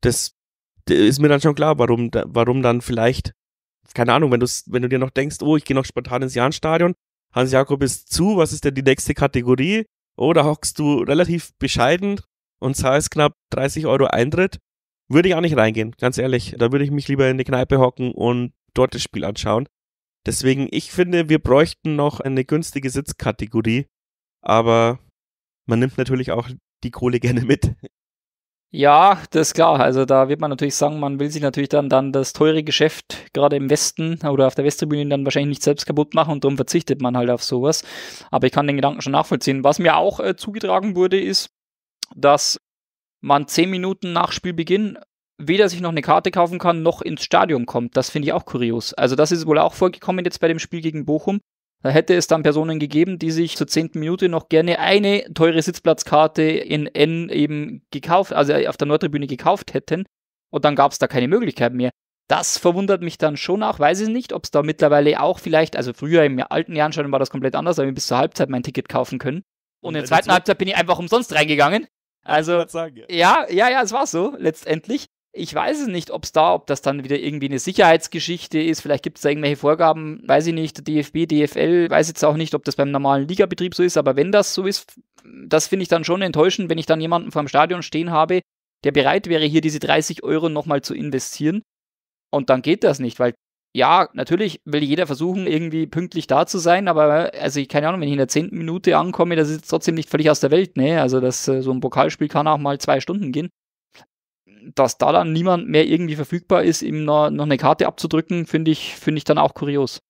Das ist mir dann schon klar, warum, warum dann vielleicht, keine Ahnung, wenn, du's, wenn du dir noch denkst, oh, ich gehe noch spontan ins Jahnstadion, Hans Jakob ist zu, was ist denn die nächste Kategorie? Oder hockst du relativ bescheiden und zahlst knapp 30 Euro Eintritt? Würde ich auch nicht reingehen, ganz ehrlich. Da würde ich mich lieber in die Kneipe hocken und dort das Spiel anschauen. Deswegen, ich finde, wir bräuchten noch eine günstige Sitzkategorie. Aber man nimmt natürlich auch die Kohle gerne mit ja, das ist klar. Also da wird man natürlich sagen, man will sich natürlich dann, dann das teure Geschäft gerade im Westen oder auf der Westtribüne dann wahrscheinlich nicht selbst kaputt machen und darum verzichtet man halt auf sowas. Aber ich kann den Gedanken schon nachvollziehen. Was mir auch äh, zugetragen wurde, ist, dass man zehn Minuten nach Spielbeginn weder sich noch eine Karte kaufen kann, noch ins Stadion kommt. Das finde ich auch kurios. Also das ist wohl auch vorgekommen jetzt bei dem Spiel gegen Bochum, da hätte es dann Personen gegeben, die sich zur zehnten Minute noch gerne eine teure Sitzplatzkarte in N eben gekauft, also auf der Nordtribüne gekauft hätten. Und dann gab es da keine Möglichkeit mehr. Das verwundert mich dann schon auch. Weiß ich nicht, ob es da mittlerweile auch vielleicht, also früher im alten Jahr schon war das komplett anders, habe ich bis zur Halbzeit mein Ticket kaufen können. Und, Und in der zweiten Halbzeit bin ich einfach umsonst reingegangen. Also, sagen, ja. ja, ja, ja, es war so, letztendlich. Ich weiß es nicht, ob es da, ob das dann wieder irgendwie eine Sicherheitsgeschichte ist. Vielleicht gibt es da irgendwelche Vorgaben, weiß ich nicht. DFB, DFL, weiß jetzt auch nicht, ob das beim normalen Ligabetrieb so ist. Aber wenn das so ist, das finde ich dann schon enttäuschend, wenn ich dann jemanden vor dem Stadion stehen habe, der bereit wäre, hier diese 30 Euro nochmal zu investieren. Und dann geht das nicht, weil ja, natürlich will jeder versuchen, irgendwie pünktlich da zu sein, aber also ich keine Ahnung, wenn ich in der zehnten Minute ankomme, das ist trotzdem nicht völlig aus der Welt, ne? Also das äh, so ein Pokalspiel kann auch mal zwei Stunden gehen dass da dann niemand mehr irgendwie verfügbar ist, ihm noch, noch eine Karte abzudrücken, finde ich, finde ich dann auch kurios.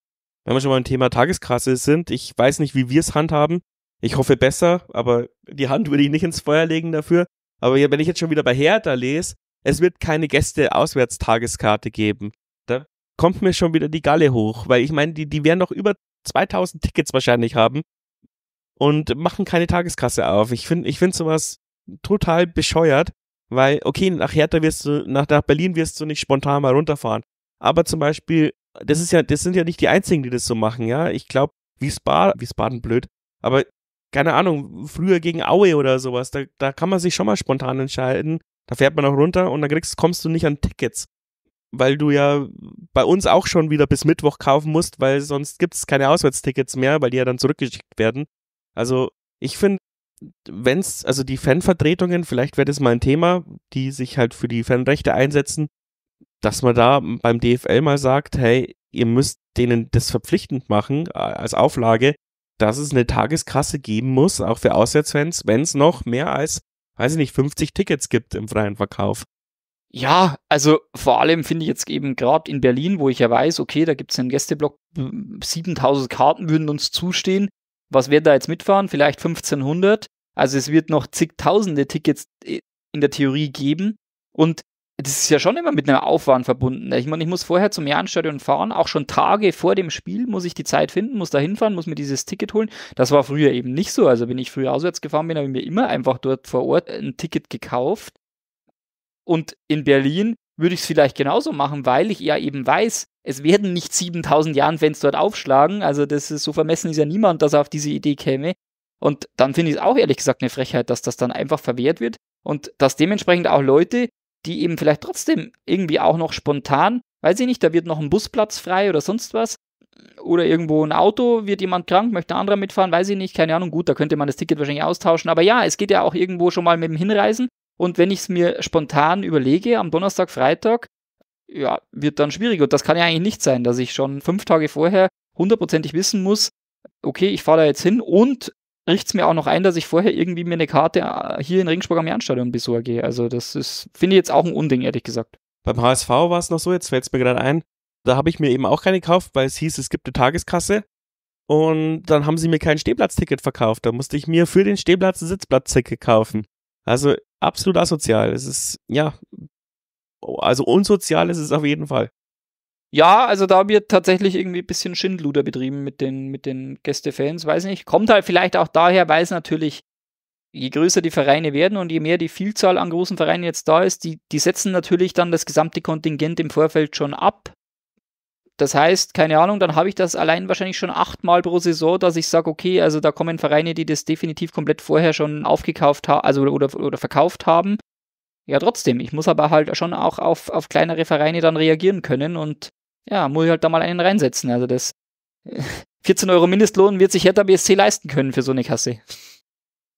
Wenn wir schon mal im Thema Tageskasse sind, ich weiß nicht, wie wir es handhaben. Ich hoffe besser, aber die Hand würde ich nicht ins Feuer legen dafür. Aber wenn ich jetzt schon wieder bei Hertha lese, es wird keine Gäste-Auswärtstageskarte geben. Da kommt mir schon wieder die Galle hoch, weil ich meine, die, die werden noch über 2000 Tickets wahrscheinlich haben und machen keine Tageskasse auf. Ich finde ich find sowas total bescheuert. Weil, okay, nach Hertha wirst du, nach, nach Berlin wirst du nicht spontan mal runterfahren. Aber zum Beispiel, das ist ja, das sind ja nicht die einzigen, die das so machen, ja. Ich glaube, Wiesbaden, Wiesbaden blöd, aber keine Ahnung, früher gegen Aue oder sowas, da, da kann man sich schon mal spontan entscheiden. Da fährt man auch runter und dann kriegst, kommst du nicht an Tickets. Weil du ja bei uns auch schon wieder bis Mittwoch kaufen musst, weil sonst gibt es keine Auswärtstickets mehr, weil die ja dann zurückgeschickt werden. Also, ich finde, wenn es, also die Fanvertretungen, vielleicht wäre das mal ein Thema, die sich halt für die Fanrechte einsetzen, dass man da beim DFL mal sagt, hey, ihr müsst denen das verpflichtend machen äh, als Auflage, dass es eine Tageskasse geben muss, auch für Auswärtsfans, wenn es noch mehr als, weiß ich nicht, 50 Tickets gibt im freien Verkauf. Ja, also vor allem finde ich jetzt eben gerade in Berlin, wo ich ja weiß, okay, da gibt es einen Gästeblock, 7000 Karten würden uns zustehen was wird da jetzt mitfahren? Vielleicht 1500. Also es wird noch zigtausende Tickets äh, in der Theorie geben. Und das ist ja schon immer mit einem Aufwand verbunden. Ich meine, ich muss vorher zum Jahnstadion fahren, auch schon Tage vor dem Spiel muss ich die Zeit finden, muss da hinfahren, muss mir dieses Ticket holen. Das war früher eben nicht so. Also wenn ich früher auswärts gefahren bin, habe ich mir immer einfach dort vor Ort ein Ticket gekauft. Und in Berlin würde ich es vielleicht genauso machen, weil ich ja eben weiß, es werden nicht 7000 Jahren-Fans dort aufschlagen. Also das ist, so vermessen ist ja niemand, dass er auf diese Idee käme. Und dann finde ich es auch ehrlich gesagt eine Frechheit, dass das dann einfach verwehrt wird und dass dementsprechend auch Leute, die eben vielleicht trotzdem irgendwie auch noch spontan, weiß ich nicht, da wird noch ein Busplatz frei oder sonst was, oder irgendwo ein Auto, wird jemand krank, möchte ein anderer mitfahren, weiß ich nicht, keine Ahnung, gut, da könnte man das Ticket wahrscheinlich austauschen, aber ja, es geht ja auch irgendwo schon mal mit dem Hinreisen und wenn ich es mir spontan überlege, am Donnerstag, Freitag, ja, wird dann schwierig. Und das kann ja eigentlich nicht sein, dass ich schon fünf Tage vorher hundertprozentig wissen muss, okay, ich fahre da jetzt hin und richte es mir auch noch ein, dass ich vorher irgendwie mir eine Karte äh, hier in Regensburg am Jahnstadion besorge. Also das ist, finde ich jetzt auch ein Unding, ehrlich gesagt. Beim HSV war es noch so, jetzt fällt es mir gerade ein, da habe ich mir eben auch keine gekauft, weil es hieß, es gibt eine Tageskasse und dann haben sie mir kein Stehplatzticket verkauft. Da musste ich mir für den Stehplatz ein Sitzplatzticket kaufen. Also absolut asozial. Es ist, ja, also unsozial ist es auf jeden Fall. Ja, also da wird tatsächlich irgendwie ein bisschen Schindluder betrieben mit den, mit den Gästefans, weiß nicht. Kommt halt vielleicht auch daher, weil es natürlich, je größer die Vereine werden und je mehr die Vielzahl an großen Vereinen jetzt da ist, die, die setzen natürlich dann das gesamte Kontingent im Vorfeld schon ab. Das heißt, keine Ahnung, dann habe ich das allein wahrscheinlich schon achtmal pro Saison, dass ich sage, okay, also da kommen Vereine, die das definitiv komplett vorher schon aufgekauft haben, also oder, oder verkauft haben. Ja, trotzdem, ich muss aber halt schon auch auf, auf kleinere Vereine dann reagieren können und ja, muss ich halt da mal einen reinsetzen. Also das 14 [LAUGHS] Euro Mindestlohn wird sich Hertha BSC leisten können für so eine Kasse.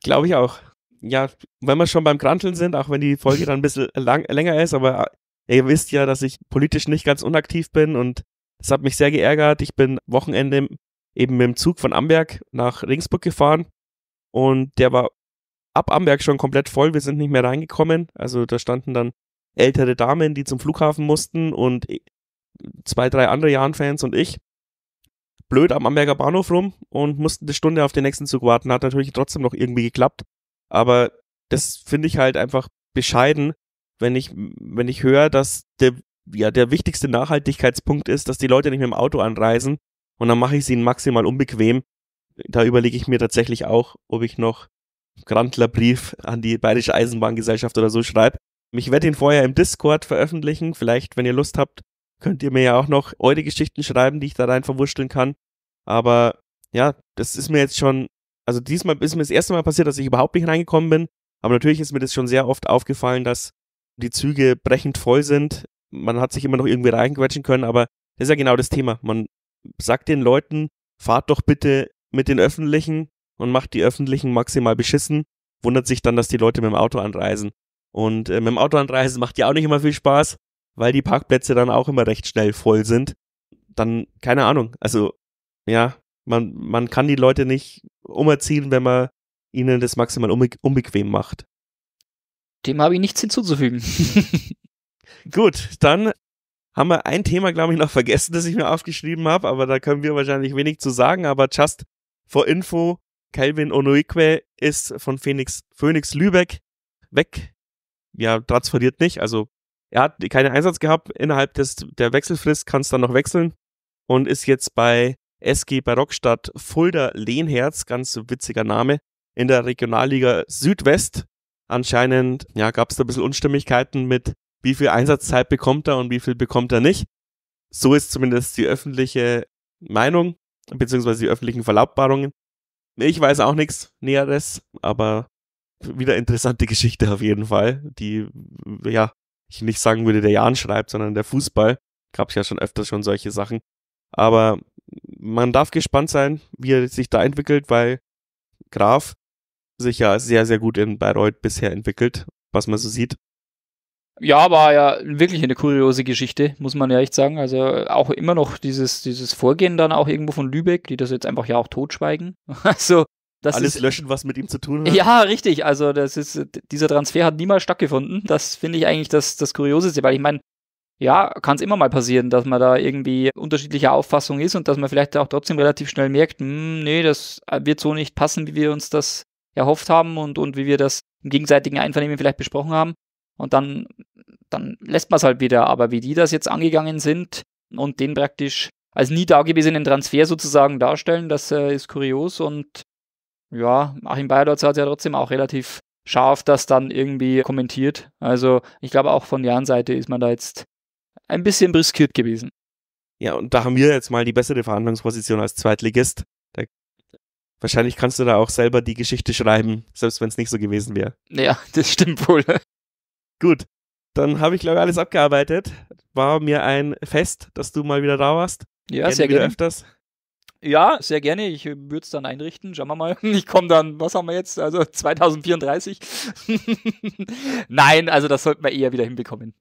Glaube ich auch. Ja, wenn wir schon beim Kranteln sind, auch wenn die Folge dann ein bisschen lang, länger ist, aber äh, ihr wisst ja, dass ich politisch nicht ganz unaktiv bin und es hat mich sehr geärgert. Ich bin Wochenende eben mit dem Zug von Amberg nach Ringsburg gefahren und der war ab Amberg schon komplett voll. Wir sind nicht mehr reingekommen. Also da standen dann ältere Damen, die zum Flughafen mussten und zwei, drei andere Jahn-Fans und ich blöd am Amberger Bahnhof rum und mussten eine Stunde auf den nächsten Zug warten. Hat natürlich trotzdem noch irgendwie geklappt. Aber das finde ich halt einfach bescheiden, wenn ich, wenn ich höre, dass der ja, der wichtigste Nachhaltigkeitspunkt ist, dass die Leute nicht mit dem Auto anreisen und dann mache ich sie maximal unbequem. Da überlege ich mir tatsächlich auch, ob ich noch Grandler Brief an die Bayerische Eisenbahngesellschaft oder so schreibe. Ich werde ihn vorher im Discord veröffentlichen. Vielleicht, wenn ihr Lust habt, könnt ihr mir ja auch noch eure Geschichten schreiben, die ich da rein verwurschteln kann. Aber ja, das ist mir jetzt schon, also diesmal ist mir das erste Mal passiert, dass ich überhaupt nicht reingekommen bin. Aber natürlich ist mir das schon sehr oft aufgefallen, dass die Züge brechend voll sind man hat sich immer noch irgendwie reinquetschen können, aber das ist ja genau das Thema. Man sagt den Leuten, fahrt doch bitte mit den Öffentlichen und macht die Öffentlichen maximal beschissen, wundert sich dann, dass die Leute mit dem Auto anreisen. Und äh, mit dem Auto anreisen macht ja auch nicht immer viel Spaß, weil die Parkplätze dann auch immer recht schnell voll sind. Dann, keine Ahnung, also ja, man, man kann die Leute nicht umerziehen, wenn man ihnen das maximal unbe unbequem macht. Dem habe ich nichts hinzuzufügen. [LAUGHS] Gut, dann haben wir ein Thema, glaube ich, noch vergessen, das ich mir aufgeschrieben habe, aber da können wir wahrscheinlich wenig zu sagen. Aber just for info, Calvin Onoikwe ist von Phoenix, Phoenix Lübeck weg. Ja, transferiert nicht. Also er hat keinen Einsatz gehabt. Innerhalb des, der Wechselfrist kann es dann noch wechseln und ist jetzt bei SG Barockstadt Fulda Lehnherz, ganz witziger Name, in der Regionalliga Südwest. Anscheinend ja, gab es da ein bisschen Unstimmigkeiten mit wie viel Einsatzzeit bekommt er und wie viel bekommt er nicht. So ist zumindest die öffentliche Meinung, beziehungsweise die öffentlichen Verlautbarungen. Ich weiß auch nichts Näheres, aber wieder interessante [LAUGHS] Geschichte auf jeden Fall, die, ja, ich nicht sagen würde, der Jan schreibt, sondern der Fußball. Gab es ja schon öfter schon solche Sachen. Aber man darf gespannt sein, wie er sich da entwickelt, weil Graf sich ja sehr, sehr gut in Bayreuth bisher entwickelt, was man so sieht. Ja, war ja wirklich eine kuriose Geschichte, muss man ja echt sagen. Also auch immer noch dieses, dieses Vorgehen dann auch irgendwo von Lübeck, die das jetzt einfach ja auch totschweigen. [LAUGHS] Also das Alles ist, löschen, was mit ihm zu tun hat. Ja, richtig. Also das ist, dieser Transfer hat niemals stattgefunden. Das finde ich eigentlich das, das Kurioseste, weil ich meine, ja, kann es immer mal passieren, dass man da irgendwie unterschiedlicher Auffassung ist und dass man vielleicht auch trotzdem relativ schnell merkt, mh, hm, nee, das wird so nicht passen, wie wir uns das erhofft haben und, und wie wir das im gegenseitigen Einvernehmen vielleicht besprochen haben und dann, dann lässt man es halt wieder. Aber wie die das jetzt angegangen sind und den praktisch als nie dagewesenen Transfer sozusagen darstellen, das äh, ist kurios und ja, Achim Bayerlotz hat ja trotzdem auch relativ scharf das dann irgendwie kommentiert. Also ich glaube auch von deren Seite ist man da jetzt ein bisschen riskiert gewesen. Ja, und da haben wir jetzt mal die bessere Verhandlungsposition als Zweitligist. Da, wahrscheinlich kannst du da auch selber die Geschichte schreiben, selbst wenn es nicht so gewesen wäre. Ja, [LAUGHS] das stimmt wohl. Gut, dann habe ich, glaube ich, alles abgearbeitet. War mir ein Fest, dass du mal wieder da warst. Ja, gerne sehr gerne. Öfters. Ja, sehr gerne. Ich würde es dann einrichten. Schauen wir mal. [LAUGHS] Ich komme dann, was haben wir jetzt? Also 2034. [LAUGHS] Nein, also das sollten wir eher wieder hinbekommen.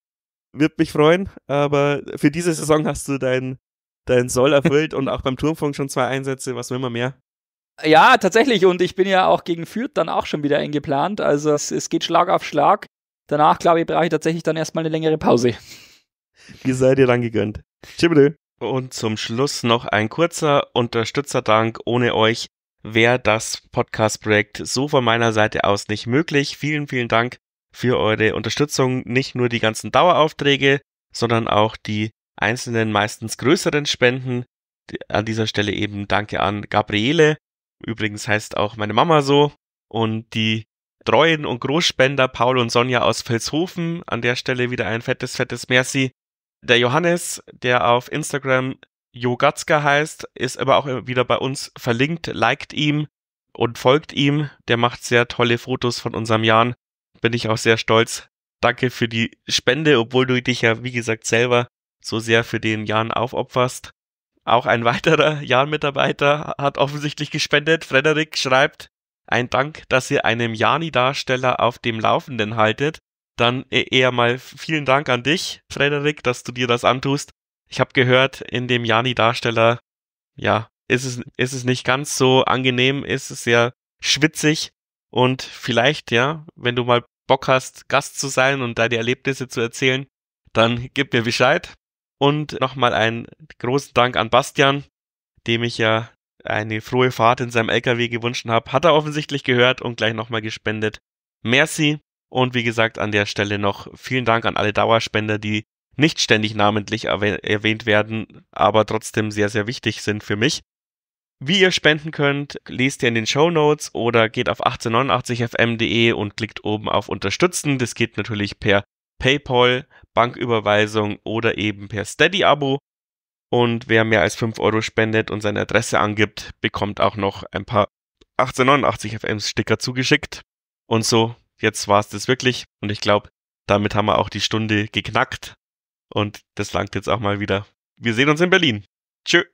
[LAUGHS] Wird mich freuen, aber für diese Saison hast du deinen dein Soll erfüllt und auch beim Turmfunk schon zwei Einsätze. Was will man mehr? Ja, tatsächlich. Und ich bin ja auch gegen Fürth dann auch schon wieder eingeplant. Also es, es geht Schlag auf Schlag. Danach, glaube ich, brauche ich tatsächlich dann erstmal eine längere Pause. Die seid ihr dann gegönnt. Tschüss. Und zum Schluss noch ein kurzer Unterstützerdank. Ohne euch wäre das Podcast-Projekt so von meiner Seite aus nicht möglich. Vielen, vielen Dank für eure Unterstützung. Nicht nur die ganzen Daueraufträge, sondern auch die einzelnen, meistens größeren Spenden. An dieser Stelle eben danke an Gabriele. Übrigens heißt auch meine Mama so. Und die treuen und Großspender Paul und Sonja aus Vilshofen. An der Stelle wieder ein fettes, fettes Merci. Der Johannes, der auf Instagram Jogatzka heißt, ist aber auch wieder bei uns verlinkt. Liked ihm und folgt ihm. Der macht sehr tolle Fotos von unserem Jan. Bin ich auch sehr stolz. Danke für die Spende, obwohl du dich ja, wie gesagt, selber so sehr für den Jan aufopferst. Auch ein [LAUGHS] weiterer Jan-Mitarbeiter hat offensichtlich gespendet. Frederik schreibt, ein Dank, dass ihr einem Jani-Darsteller auf dem Laufenden haltet. Dann e-, eher mal vielen Dank an dich, Frederik, dass du dir das antust. Ich habe gehört, in dem Jani-Darsteller, ja, ist es, ist es nicht ganz so angenehm, ist es sehr schwitzig und vielleicht, ja, wenn du mal Bock hast, Gast zu sein und deine Erlebnisse zu erzählen, dann gib mir Bescheid. Und nochmal einen großen Dank an Bastian, dem ich ja eine frohe Fahrt in seinem LKW gewünscht habe, hat er offensichtlich gehört und gleich nochmal gespendet. Merci. Und wie gesagt, an der Stelle noch vielen Dank an alle Dauerspender, die nicht ständig namentlich erwähnt werden, aber trotzdem sehr, sehr wichtig sind für mich. Wie ihr spenden könnt, lest ihr in den Show Notes oder geht auf 1889fm.de und klickt oben auf Unterstützen. Das geht natürlich per PayPal, Banküberweisung oder eben per Steady-Abo. Und wer mehr als 5 Euro spendet und seine Adresse angibt, bekommt auch noch ein paar 1889 fm Sticker zugeschickt. Und so, jetzt war es das wirklich. Und ich glaube, damit haben wir auch die Stunde geknackt. Und das langt jetzt auch mal wieder. Wir sehen uns in Berlin. Tschö.